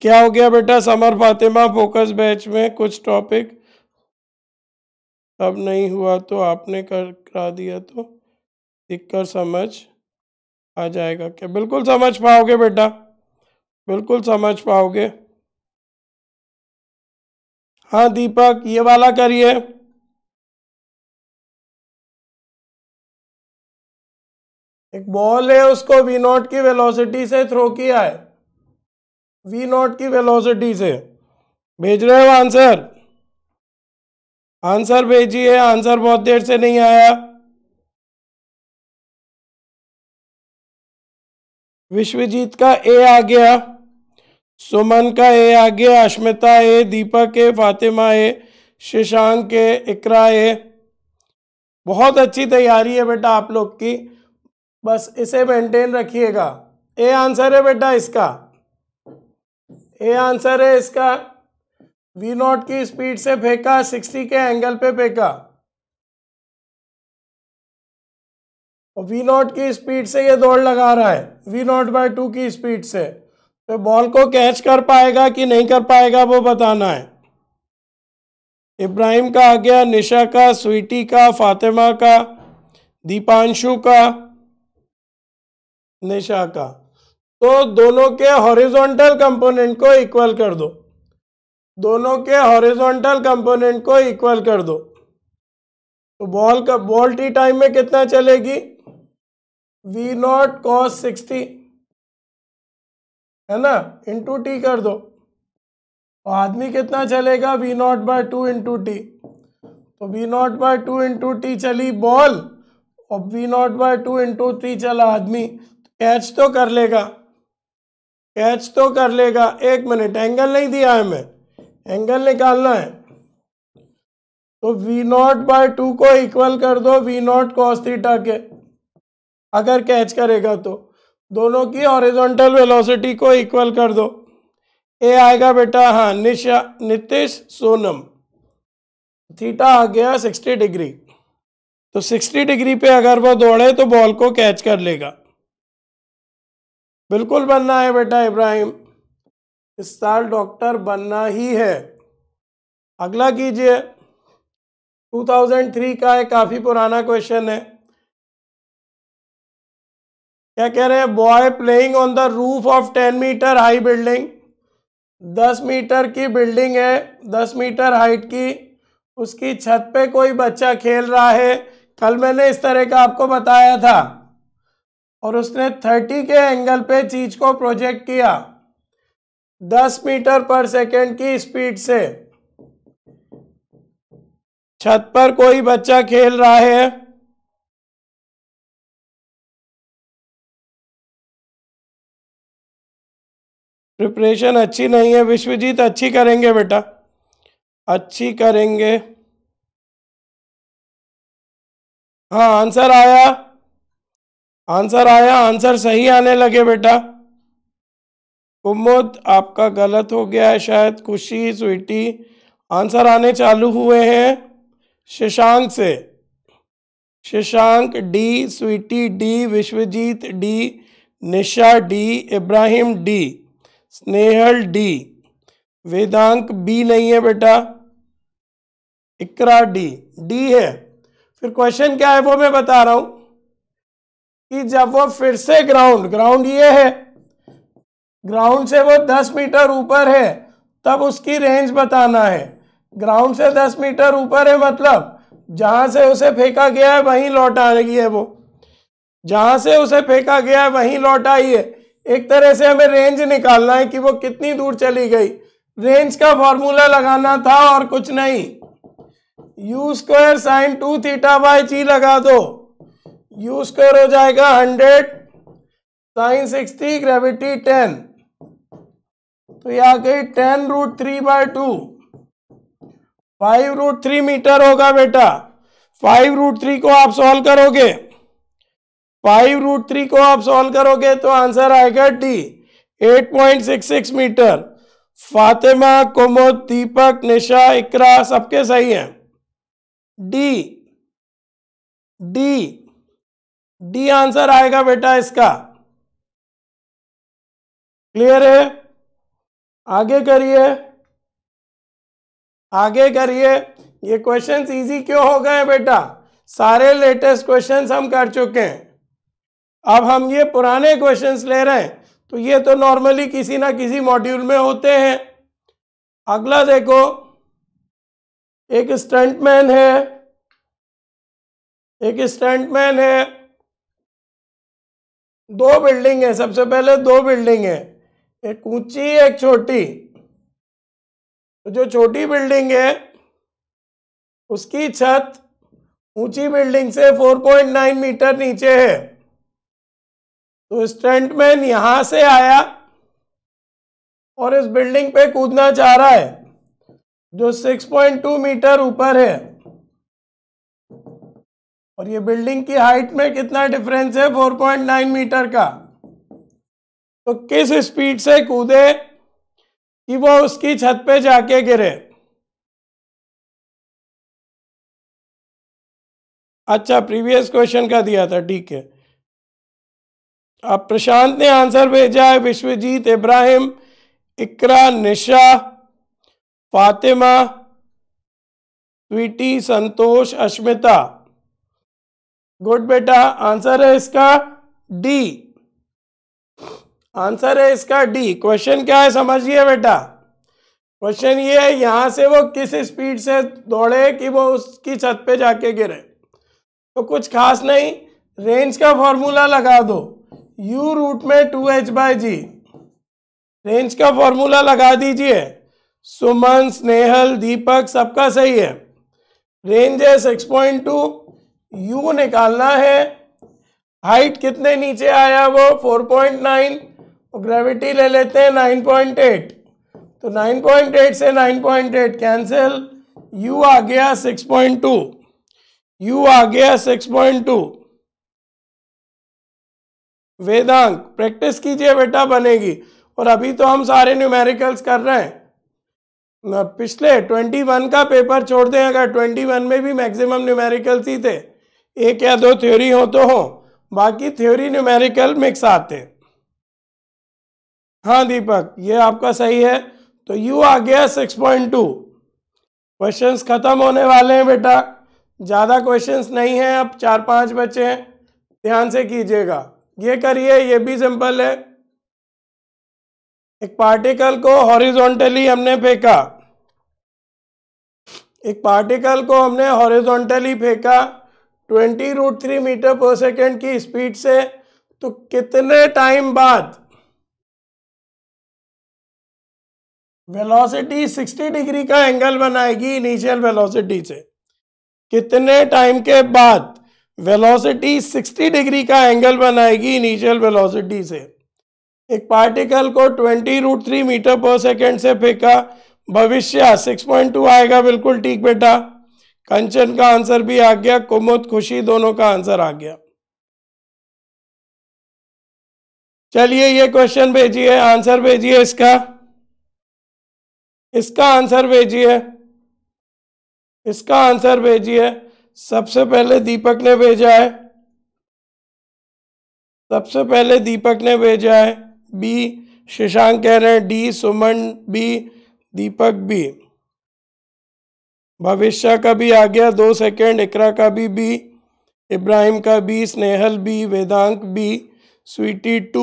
क्या हो गया बेटा समर फातिमा फोकस बैच में कुछ टॉपिक अब नहीं हुआ तो आपने कर करा दिया तो दिख कर समझ आ जाएगा क्या बिल्कुल समझ पाओगे बेटा बिल्कुल समझ पाओगे हाँ दीपक ये वाला करिए एक बॉल है उसको वी नॉट की वेलोसिटी से थ्रो किया है वी नॉट की वेलोसिटी से भेज रहे हो आंसर आंसर भेजिए आंसर बहुत देर से नहीं आया विश्वजीत का ए आ गया सुमन का ए आ गया अश्मिता ए दीपक ए फातिमा ए शशांक ए इकरा ए बहुत अच्छी तैयारी है बेटा आप लोग की बस इसे मेंटेन रखिएगा ए आंसर है बेटा इसका ए आंसर है इसका वी नॉट की स्पीड से फेंका सिक्सटी के एंगल पे फेंका और वी नॉट की स्पीड से ये दौड़ लगा रहा है वी नॉट बाय टू की स्पीड से तो बॉल को कैच कर पाएगा कि नहीं कर पाएगा वो बताना है इब्राहिम का आ गया निशा का स्वीटी का फातिमा का दीपांशु का निशा का तो दोनों के हॉरिजॉन्टल कंपोनेंट को इक्वल कर दो दोनों के हॉरिजॉन्टल कंपोनेंट को इक्वल कर दो तो बॉल का बॉल टी टाइम में कितना चलेगी वी नॉट कॉस सिक्सटी है ना इंटू टी कर दो तो आदमी कितना चलेगा v naught by two into t तो v naught by two into t चली बॉल और v naught by two into t चला आदमी कैच तो कर लेगा कैच तो कर लेगा एक मिनट एंगल नहीं दिया है हमें एंगल निकालना है तो वी नॉट बाय टू को इक्वल कर दो वी नॉट कॉस थीटा के अगर कैच करेगा तो दोनों की हॉरिजॉन्टल वेलोसिटी को इक्वल कर दो ए आएगा बेटा हाँ निशा नितिश सोनम थीटा आ गया सिक्सटी डिग्री तो सिक्सटी डिग्री पे अगर वो दौड़े तो बॉल को कैच कर लेगा बिल्कुल बनना है बेटा इब्राहिम इस साल डॉक्टर बनना ही है अगला कीजिए 2003 का है काफ़ी पुराना क्वेश्चन है क्या कह रहे हैं boy playing on the roof of ten metre high building दस मीटर की बिल्डिंग है दस मीटर हाइट की उसकी छत पे कोई बच्चा खेल रहा है कल मैंने इस तरह का आपको बताया था और उसने थर्टी के एंगल पे चीज को प्रोजेक्ट किया दस मीटर पर सेकेंड की स्पीड से छत पर कोई बच्चा खेल रहा है प्रिपरेशन अच्छी नहीं है विश्वजीत अच्छी करेंगे बेटा अच्छी करेंगे हाँ आंसर आया आंसर आया आंसर सही आने लगे बेटा कुमुद आपका गलत हो गया है शायद खुशी स्वीटी आंसर आने चालू हुए हैं शशांक से Shashank D Sweety D Vishwajeet D Nisha D Ibrahim D Snehal D Vedank B नहीं है बेटा इकरा डी डी है फिर क्वेश्चन क्या है वो मैं बता रहा हूं कि जब वो फिर से ग्राउंड ग्राउंड ये है ग्राउंड से वो दस मीटर ऊपर है तब उसकी रेंज बताना है ग्राउंड से दस मीटर ऊपर है मतलब जहां से उसे फेंका गया है वहीं लौट आ रही है वो जहां से उसे फेंका गया है वहीं लौट आई है एक तरह से हमें रेंज निकालना है कि वो कितनी दूर चली गई रेंज का फॉर्मूला लगाना था और कुछ नहीं u square sine two theta by g लगा दो यू स्क्वायर हो जाएगा hundred sine sixty gravity ten तो ये आ गई ten root three by two five root three metre होगा बेटा फाइव रूट थ्री को आप सॉल्व करोगे फाइव रूट थ्री को आप सॉल्व करोगे तो आंसर आएगा D eight point six six metre Fatima Komod Deepak Nisha Iqra सबके सही हैं डी डी डी आंसर आएगा बेटा इसका क्लियर है आगे करिए आगे करिए ये क्वेश्चंस इजी क्यों हो गए बेटा सारे लेटेस्ट क्वेश्चंस हम कर चुके हैं अब हम ये पुराने क्वेश्चंस ले रहे हैं तो ये तो नॉर्मली किसी ना किसी मॉड्यूल में होते हैं अगला देखो एक स्टंटमैन है एक स्टंटमैन है दो बिल्डिंग है सबसे पहले दो बिल्डिंग है एक ऊंची एक छोटी तो जो छोटी बिल्डिंग है उसकी छत ऊंची बिल्डिंग से 4.9 मीटर नीचे है तो स्टंटमैन यहां से आया और इस बिल्डिंग पे कूदना चाह रहा है जो 6.2 मीटर ऊपर है और ये बिल्डिंग की हाइट में कितना डिफरेंस है 4.9 मीटर का तो किस स्पीड से कूदे कि वो उसकी छत पे जाके गिरे अच्छा प्रीवियस क्वेश्चन का दिया था ठीक है अब प्रशांत ने आंसर भेजा है विश्वजीत इब्राहिम इकरा निशा फातिमा स्वीटी संतोष अश्मिता गुड बेटा आंसर है इसका डी आंसर है इसका डी क्वेश्चन क्या है समझिए बेटा क्वेश्चन ये है यहाँ से वो किस स्पीड से दौड़े कि वो उसकी छत पे जाके गिरे तो कुछ खास नहीं रेंज का फॉर्मूला लगा दो यू रूट में two h by g range का फॉर्मूला लगा दीजिए सुमन स्नेहल दीपक सबका सही है रेंज है सिक्स पॉइंट टू यू निकालना है हाइट कितने नीचे आया वो फोर पॉइंट नाइन और ग्रेविटी ले लेते हैं नाइन पॉइंट एट तो नाइन पॉइंट एट से nine point eight cancel u आ गया सिक्स पॉइंट टू यू आ गया six point two Vedank practice कीजिए बेटा बनेगी और अभी तो हम सारे न्यूमेरिकल्स कर रहे हैं पिछले ट्वेंटी वन का पेपर छोड़ दें अगर ट्वेंटी वन में भी मैक्सिमम न्यूमेरिकल्स ही थे एक या दो थ्योरी हो तो हो बाकी थ्योरी न्यूमेरिकल मिक्स आते हाँ दीपक ये आपका सही है तो यू आ गया सिक्स पॉइंट टू क्वेश्चन खत्म होने वाले हैं बेटा ज़्यादा क्वेश्चंस नहीं हैं अब चार पांच बच्चे हैं ध्यान से कीजिएगा ये करिए ये भी सिंपल है एक पार्टिकल को हॉरिजॉन्टली हमने फेंका एक पार्टिकल को हमने हॉरिजॉन्टली फेंका 20 रूट थ्री मीटर पर सेकेंड की स्पीड से तो कितने टाइम बाद वेलोसिटी 60 डिग्री का एंगल बनाएगी इनिशियल वेलोसिटी से कितने टाइम के बाद वेलोसिटी 60 डिग्री का एंगल बनाएगी इनिशियल वेलोसिटी से एक पार्टिकल को 20 रूट थ्री मीटर पर सेकेंड से फेंका भविष्य 6.2 आएगा बिल्कुल ठीक बेटा कंचन का आंसर भी आ गया कुमुद खुशी दोनों का आंसर आ गया चलिए ये क्वेश्चन भेजिए आंसर भेजिए इसका इसका आंसर भेजिए इसका आंसर भेजिए सबसे पहले दीपक ने भेजा है सबसे पहले दीपक ने भेजा है बी शशांक कह रहे हैं D Suman B Deepak B Bhavishya का भी आ गया दो सेकेंड इकरा का भी बी इब्राहिम का B Snehal B Vedank B Sweety two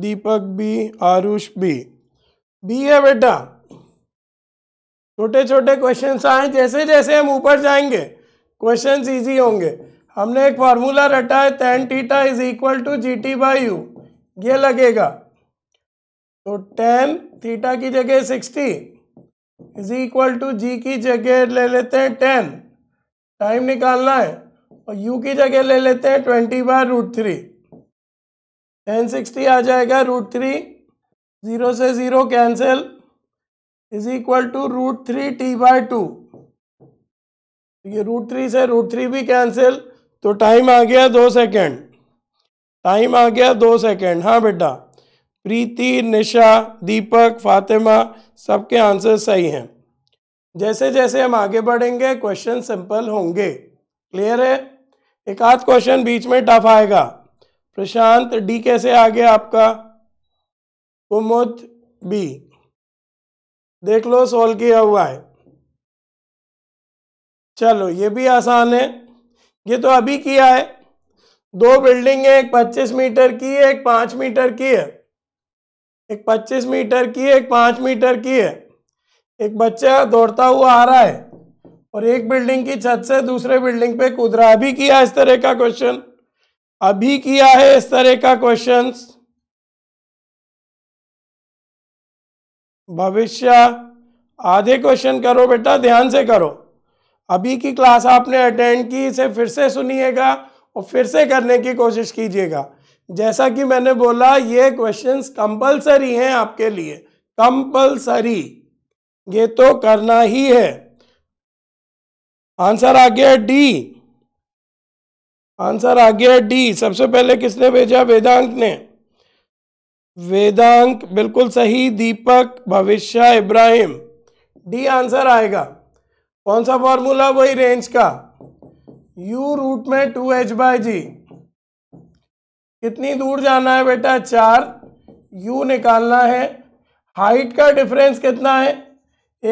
Deepak B Aarush B B है बेटा छोटे छोटे क्वेश्चन आए जैसे जैसे हम ऊपर जाएंगे क्वेश्चन ईजी होंगे हमने एक फार्मूला रटा है tan theta is equal to g T by u ये लगेगा तो टेन थीटा की जगह sixty is equal to g की जगह ले लेते हैं टेन टाइम निकालना है और यू की जगह ले लेते हैं twenty by root three tan sixty आ जाएगा रूट थ्री ज़ीरो से zero cancel is equal to root three t by two ये रूट थ्री से रूट थ्री भी कैंसिल तो टाइम आ गया दो सेकेंड टाइम आ गया दो सेकेंड हाँ बेटा प्रीति निशा दीपक फातिमा सबके आंसर सही हैं जैसे जैसे हम आगे बढ़ेंगे क्वेश्चन सिंपल होंगे क्लियर है एक आध क्वेश्चन बीच में टफ आएगा प्रशांत डी कैसे आ गया आपका कुमुद बी देख लो सोल्व किया हुआ है चलो ये भी आसान है ये तो अभी किया है दो बिल्डिंग है एक 25 मीटर की है एक 5 मीटर की है एक 25 मीटर की है एक 5 मीटर की है एक बच्चा दौड़ता हुआ आ रहा है और एक बिल्डिंग की छत से दूसरे बिल्डिंग पे कूद रहा अभी किया इस तरह का क्वेश्चन अभी किया है इस तरह का क्वेश्चंस भविष्य आधे क्वेश्चन करो बेटा ध्यान से करो अभी की क्लास आपने अटेंड की इसे फिर से सुनिएगा और फिर से करने की कोशिश कीजिएगा जैसा कि मैंने बोला ये क्वेश्चंस कंपलसरी हैं आपके लिए कंपलसरी ये तो करना ही है आंसर आ गया डी आंसर आ गया डी सबसे पहले किसने भेजा वेदांत ने वेदांक बिल्कुल सही दीपक भविष्य इब्राहिम डी आंसर आएगा कौन सा फॉर्मूला वही रेंज का यू रूट में टू एच बाय जी कितनी दूर जाना है बेटा चार यू निकालना है हाइट का डिफरेंस कितना है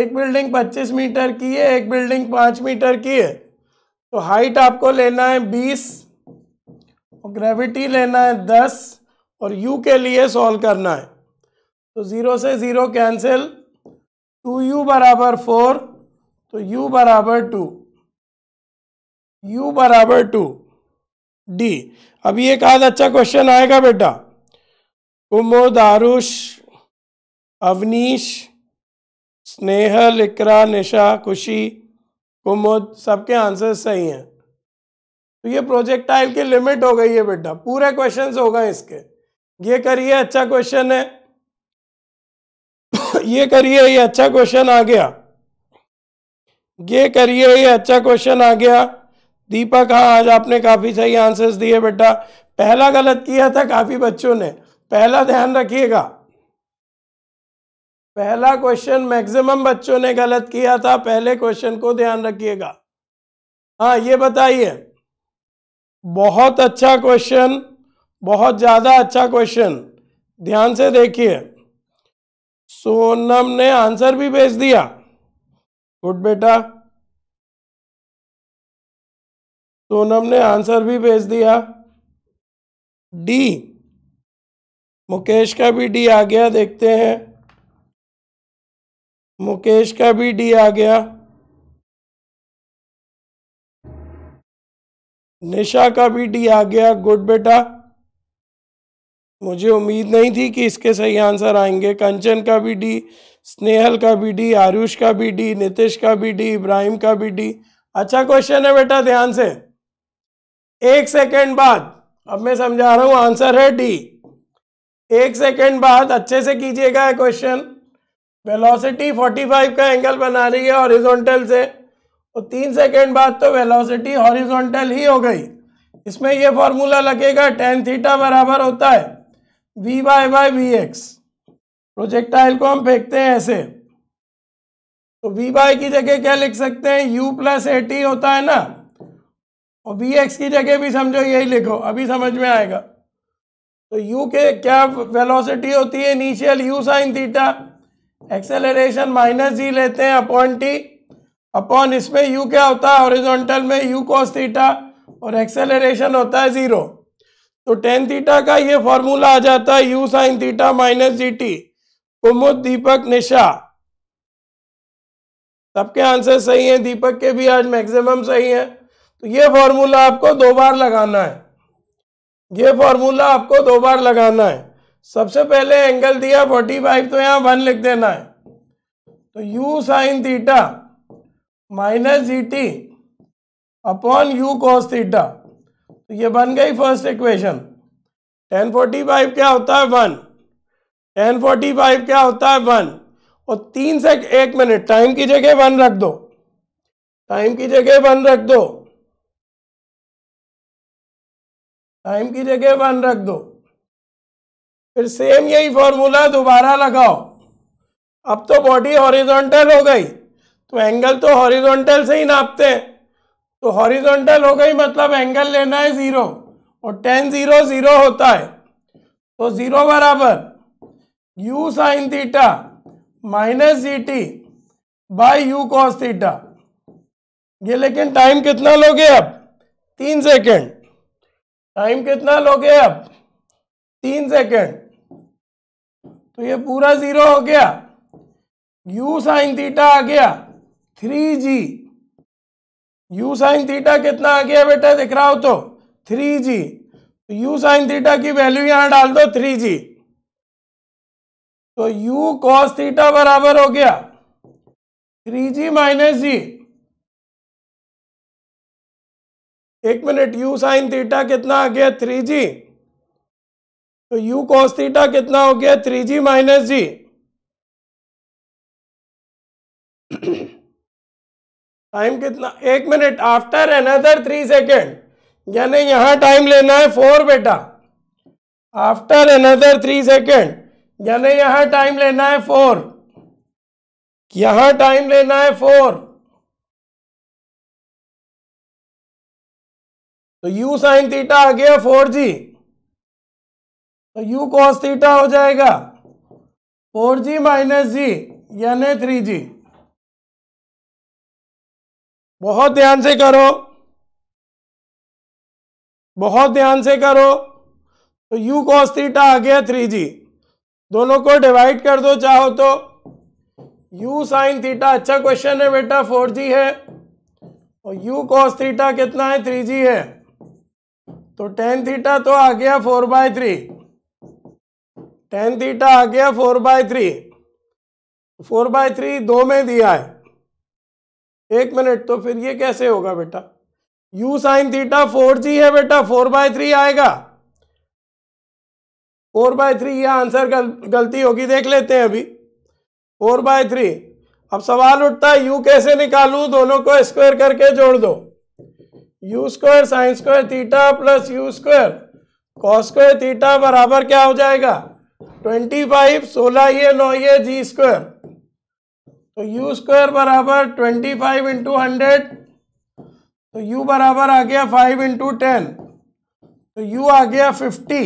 एक बिल्डिंग 25 मीटर की है एक बिल्डिंग 5 मीटर की है तो हाइट आपको लेना है 20 और ग्रेविटी लेना है 10 और u के लिए सॉल्व करना है तो ज़ीरो से ज़ीरो कैंसिल टू यू बराबर फोर तो u बराबर टू u बराबर टू डी अब ये कहा अच्छा क्वेश्चन आएगा बेटा कुमोद आरुष अवनीश स्नेहल इकरा निशा खुशी कुमोद सबके आंसर सही हैं तो ये प्रोजेक्टाइल की लिमिट हो गई है बेटा पूरे क्वेश्चंस हो गए इसके ये करिए अच्छा क्वेश्चन है ये करिए ये अच्छा क्वेश्चन आ गया ये करिए ये अच्छा क्वेश्चन आ गया दीपक हाँ आज आपने काफ़ी सही आंसर्स दिए बेटा पहला गलत किया था काफ़ी बच्चों ने पहला ध्यान रखिएगा पहला क्वेश्चन मैक्सिमम बच्चों ने गलत किया था पहले क्वेश्चन को ध्यान रखिएगा हाँ ये बताइए बहुत अच्छा क्वेश्चन बहुत ज़्यादा अच्छा क्वेश्चन ध्यान से देखिए सोनम ने आंसर भी भेज दिया गुड बेटा सोनम ने आंसर भी भेज दिया डी मुकेश का भी डी आ गया देखते हैं मुकेश का भी डी आ गया निशा का भी डी आ गया गुड बेटा मुझे उम्मीद नहीं थी कि इसके सही आंसर आएंगे कंचन का भी डी स्नेहल का भी डी आयुष का भी डी नितिश का भी डी इब्राहिम का भी डी अच्छा क्वेश्चन है बेटा ध्यान से एक सेकेंड बाद अब मैं समझा रहा हूँ आंसर है डी एक सेकेंड बाद अच्छे से कीजिएगा क्वेश्चन वेलोसिटी 45 का एंगल बना रही है हॉरिजॉन्टल से और तीन सेकेंड बाद तो वेलोसिटी हॉरिजॉन्टल ही हो गई इसमें यह फॉर्मूला लगेगा टेन थीटा बराबर होता है v Y by we x projectile को हम फेंकते हैं ऐसे तो वी वाई की जगह क्या लिख सकते हैं यू प्लस ए टी होता है ना और वी एक्स की जगह भी समझो यही लिखो अभी समझ में आएगा तो यू के क्या वेलोसिटी होती है initial u sine theta acceleration minus g लेते हैं अपॉन टी अपॉन इसमें यू क्या होता है ओरिजोनटल में यू कॉस थीटा और एक्सेलरेशन होता है ज़ीरो तो टेन थीटा का ये फॉर्मूला आ जाता है u sine theta minus g t Kumud Deepak Nisha सबके आंसर सही है दीपक के भी आज मैक्सिमम सही है तो ये फॉर्मूला आपको दो बार लगाना है ये फॉर्मूला आपको दो बार लगाना है सबसे पहले एंगल दिया फोर्टी फाइव तो यहां वन लिख देना है तो u sine theta minus g t upon u cos theta तो ये बन गई first equation tan forty five क्या होता है वन टेन फोर्टी फाइव क्या होता है वन और तीन से एक मिनट टाइम की जगह वन रख दो टाइम की जगह वन रख दो टाइम की जगह वन रख दो फिर सेम यही फॉर्मूला दोबारा लगाओ अब तो बॉडी हॉरिजॉन्टल हो गई तो एंगल तो हॉरिजॉन्टल से ही नापते हैं तो हॉरिजॉन्टल हो गई मतलब एंगल लेना है जीरो और टेन जीरो जीरो होता है तो जीरो बराबर u sine theta minus g T by u cos theta ये लेकिन टाइम कितना लोगे अब तीन सेकेंड टाइम कितना लोगे अब तीन सेकेंड तो ये पूरा जीरो हो गया यू साइन थीटा आ गया three g u sine theta कितना आ गया बेटा दिख रहा हो तो थ्री जी तो यू साइन थीटा की वैल्यू यहां डाल दो थ्री जी तो u cos थीटा बराबर हो गया थ्री जी माइनस जी एक मिनट u साइन थीटा कितना आ गया थ्री जी तो u cos थीटा कितना हो गया three g minus g *clears throat* time कितना एक minute after another three second यानी यहाँ टाइम लेना है फोर बेटा आफ्टर अनदर थ्री सेकेंड यानी यहाँ टाइम लेना है फोर यहाँ टाइम लेना है फोर तो u साइन थीटा आ गया फोर जी तो u cos थीटा हो जाएगा फोर जी माइनस जी यानी थ्री जी बहुत ध्यान से करो बहुत ध्यान से करो तो यू कॉस थीटा आ गया थ्री जी दोनों को डिवाइड कर दो चाहो तो यू साइन थीटा अच्छा क्वेश्चन है बेटा फोर जी है और यू कॉस थीटा कितना है थ्री जी है तो टेन थीटा तो आ गया four by three tan theta आ गया four by three four by three दो में दिया है एक मिनट तो फिर ये कैसे होगा बेटा u sine theta four g है बेटा फोर बाय थ्री आएगा फोर बाय थ्री यह आंसर गल, गलती होगी देख लेते हैं अभी फोर बाय थ्री अब सवाल उठता है u कैसे निकालू दोनों को स्क्वायर करके जोड़ दो u square sine square theta plus u square cos square theta बराबर क्या हो जाएगा ट्वेंटी फाइव सोलह ये नौ ये जी स्क्वायर तो U स्क्वायर बराबर ट्वेंटी फाइव इंटू हंड्रेड तो यू बराबर आ गया फाइव इंटू टेन तो यू आ गया फिफ्टी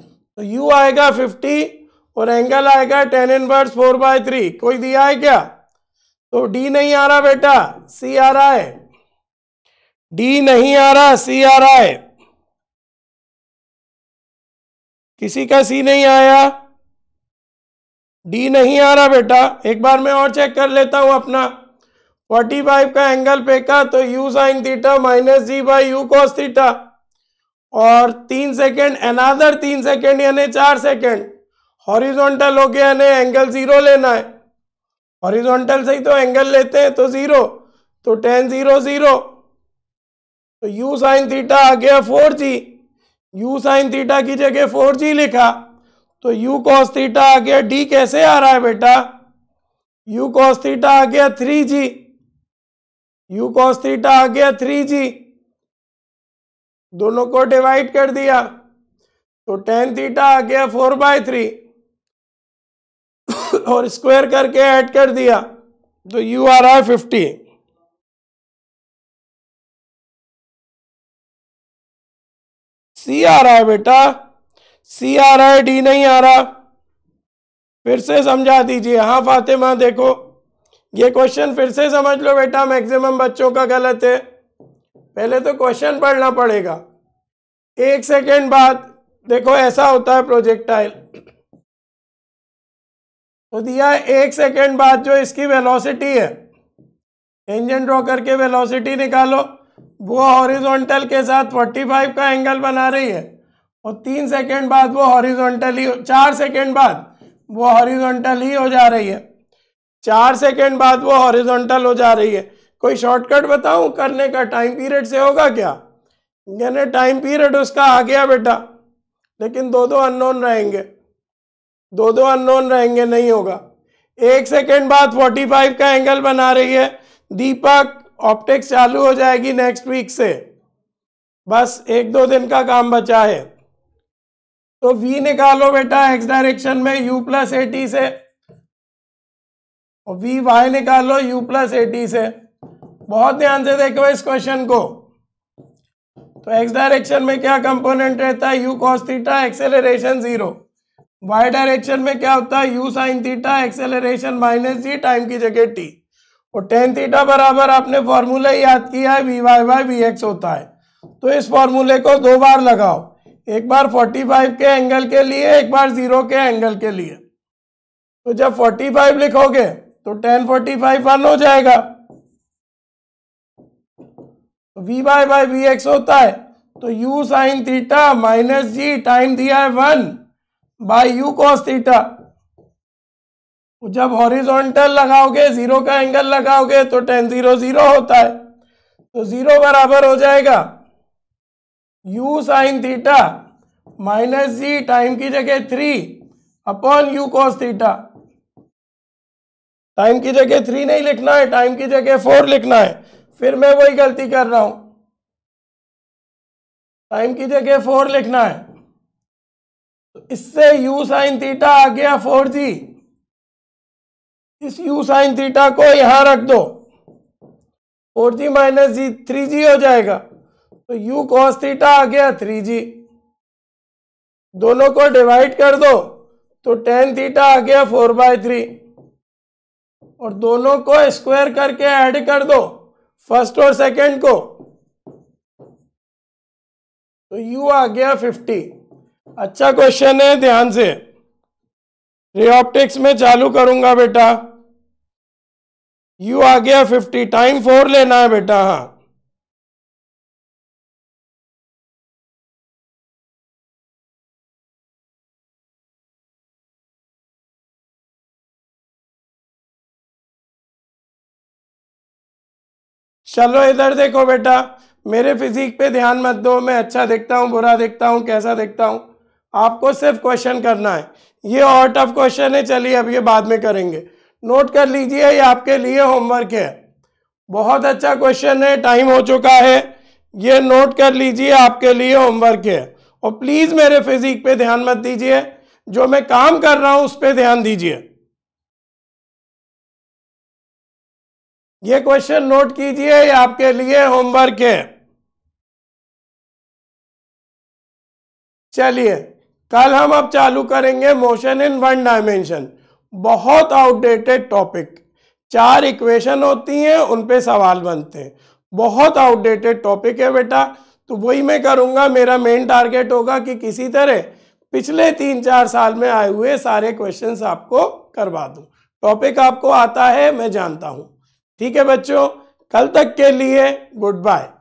तो यू आएगा फिफ्टी और एंगल आएगा tan inverse four by three कोई दिया है क्या तो डी नहीं आ रहा बेटा सी आ रहा है डी नहीं आ रहा सी आ रहा है किसी का सी नहीं आया डी नहीं आ रहा बेटा एक बार मैं और चेक कर लेता हूँ अपना 45 का एंगल फेंका तो u sine theta minus g by u cos theta और तीन सेकेंड अनादर तीन सेकेंड यानी चार सेकेंड हॉरिजोंटल हो गया यानी एंगल ज़ीरो लेना है हॉरिजोंटल से ही तो एंगल लेते हैं तो ज़ीरो तो टेन ज़ीरो ज़ीरो तो यू साइन थीटा आ गया four g u sine theta की जगह फोर जी लिखा तो यू कॉस थीटा आ गया डी कैसे आ रहा है बेटा यू कॉस थीटा आ गया three g u cos theta आ गया थ्री जी दोनों को डिवाइड कर दिया तो टेन थीटा आ गया फोर बाय थ्री और स्क्वायर करके ऐड कर दिया तो यू आ रहा है फिफ्टी सी आ रहा है बेटा सी आ रहा है डी नहीं आ रहा फिर से समझा दीजिए हाँ फातिमा देखो ये क्वेश्चन फिर से समझ लो बेटा मैक्सिमम बच्चों का गलत है पहले तो क्वेश्चन पढ़ना पड़ेगा एक सेकेंड बाद देखो ऐसा होता है प्रोजेक्टाइल तो दिया एक सेकेंड बाद जो इसकी वेलोसिटी है इंजन ड्रॉ करके वेलोसिटी निकालो वो हॉरिजॉन्टल के साथ 45 का एंगल बना रही है और तीन सेकेंड बाद वो हॉरिजॉन्टली चार सेकेंड बाद वो हॉरिजॉन्टल ही हो जा रही है चार सेकेंड बाद वो हॉरिजॉन्टल हो जा रही है कोई शॉर्टकट बताऊं करने का टाइम पीरियड से होगा क्या यानी टाइम पीरियड उसका आ गया बेटा लेकिन दो दो अननोन रहेंगे दो दो अननोन रहेंगे नहीं होगा एक सेकेंड बाद 45 का एंगल बना रही है दीपक ऑप्टिक्स चालू हो जाएगी नेक्स्ट वीक से बस एक दो दिन का काम बचा है तो v निकालो बेटा x डायरेक्शन में u प्लस एटी से और v y निकालो u प्लस एटी से बहुत ध्यान से देखो इस क्वेश्चन को तो x डायरेक्शन में क्या कंपोनेंट रहता है u cos theta acceleration zero y direction में क्या होता है u sin theta acceleration minus g time की जगह t और tan थीटा बराबर आपने फॉर्मूला याद किया है v Y by we x होता है तो इस फॉर्मूले को दो बार लगाओ एक बार 45 के एंगल के लिए एक बार जीरो के एंगल के लिए तो जब 45 लिखोगे तो टेन फोर्टी फाइव वन हो जाएगा v by by v x होता है तो u sine theta minus g time दिया है one by u cos theta जब हॉरिजॉन्टल लगाओगे जीरो का एंगल लगाओगे तो टेन जीरो जीरो होता है तो जीरो बराबर हो जाएगा u sine theta minus g time की जगह three upon u cos theta time की जगह थ्री नहीं लिखना है टाइम की जगह फोर लिखना है फिर मैं वही गलती कर रहा हूं टाइम की जगह फोर लिखना है तो इससे यू साइन थीटा आ गया फोर जी इस यू साइन थीटा को यहां रख दो four g minus g three g हो जाएगा तो u cos थीटा आ गया थ्री जी दोनों को डिवाइड कर दो तो टेन थीटा आ गया फोर बाय थ्री और दोनों को स्क्वायर करके ऐड कर दो फर्स्ट और सेकंड को तो u आ गया फिफ्टी अच्छा क्वेश्चन है ध्यान से रिओप्टिक्स में चालू करूंगा बेटा u आ गया फिफ्टी टाइम फोर लेना है बेटा हाँ चलो इधर देखो बेटा मेरे फिजिक पे ध्यान मत दो मैं अच्छा देखता हूँ बुरा देखता हूँ कैसा देखता हूँ आपको सिर्फ क्वेश्चन करना है ये और टफ क्वेश्चन है चलिए अब ये बाद में करेंगे नोट कर लीजिए ये आपके लिए होमवर्क है बहुत अच्छा क्वेश्चन है टाइम हो चुका है ये नोट कर लीजिए आपके लिए होमवर्क है और प्लीज़ मेरे फिजिक पे ध्यान मत दीजिए जो मैं काम कर रहा हूँ उस पर ध्यान दीजिए ये क्वेश्चन नोट कीजिए आपके लिए होमवर्क है चलिए कल हम अब चालू करेंगे मोशन इन वन डायमेंशन बहुत आउटडेटेड टॉपिक चार इक्वेशन होती हैं उन पे सवाल बनते हैं बहुत आउटडेटेड टॉपिक है बेटा तो वही मैं करूंगा मेरा मेन टारगेट होगा कि किसी तरह पिछले तीन चार साल में आए हुए सारे क्वेश्चंस आपको करवा दूं टॉपिक आपको आता है मैं जानता हूं ठीक है बच्चों कल तक के लिए गुड बाय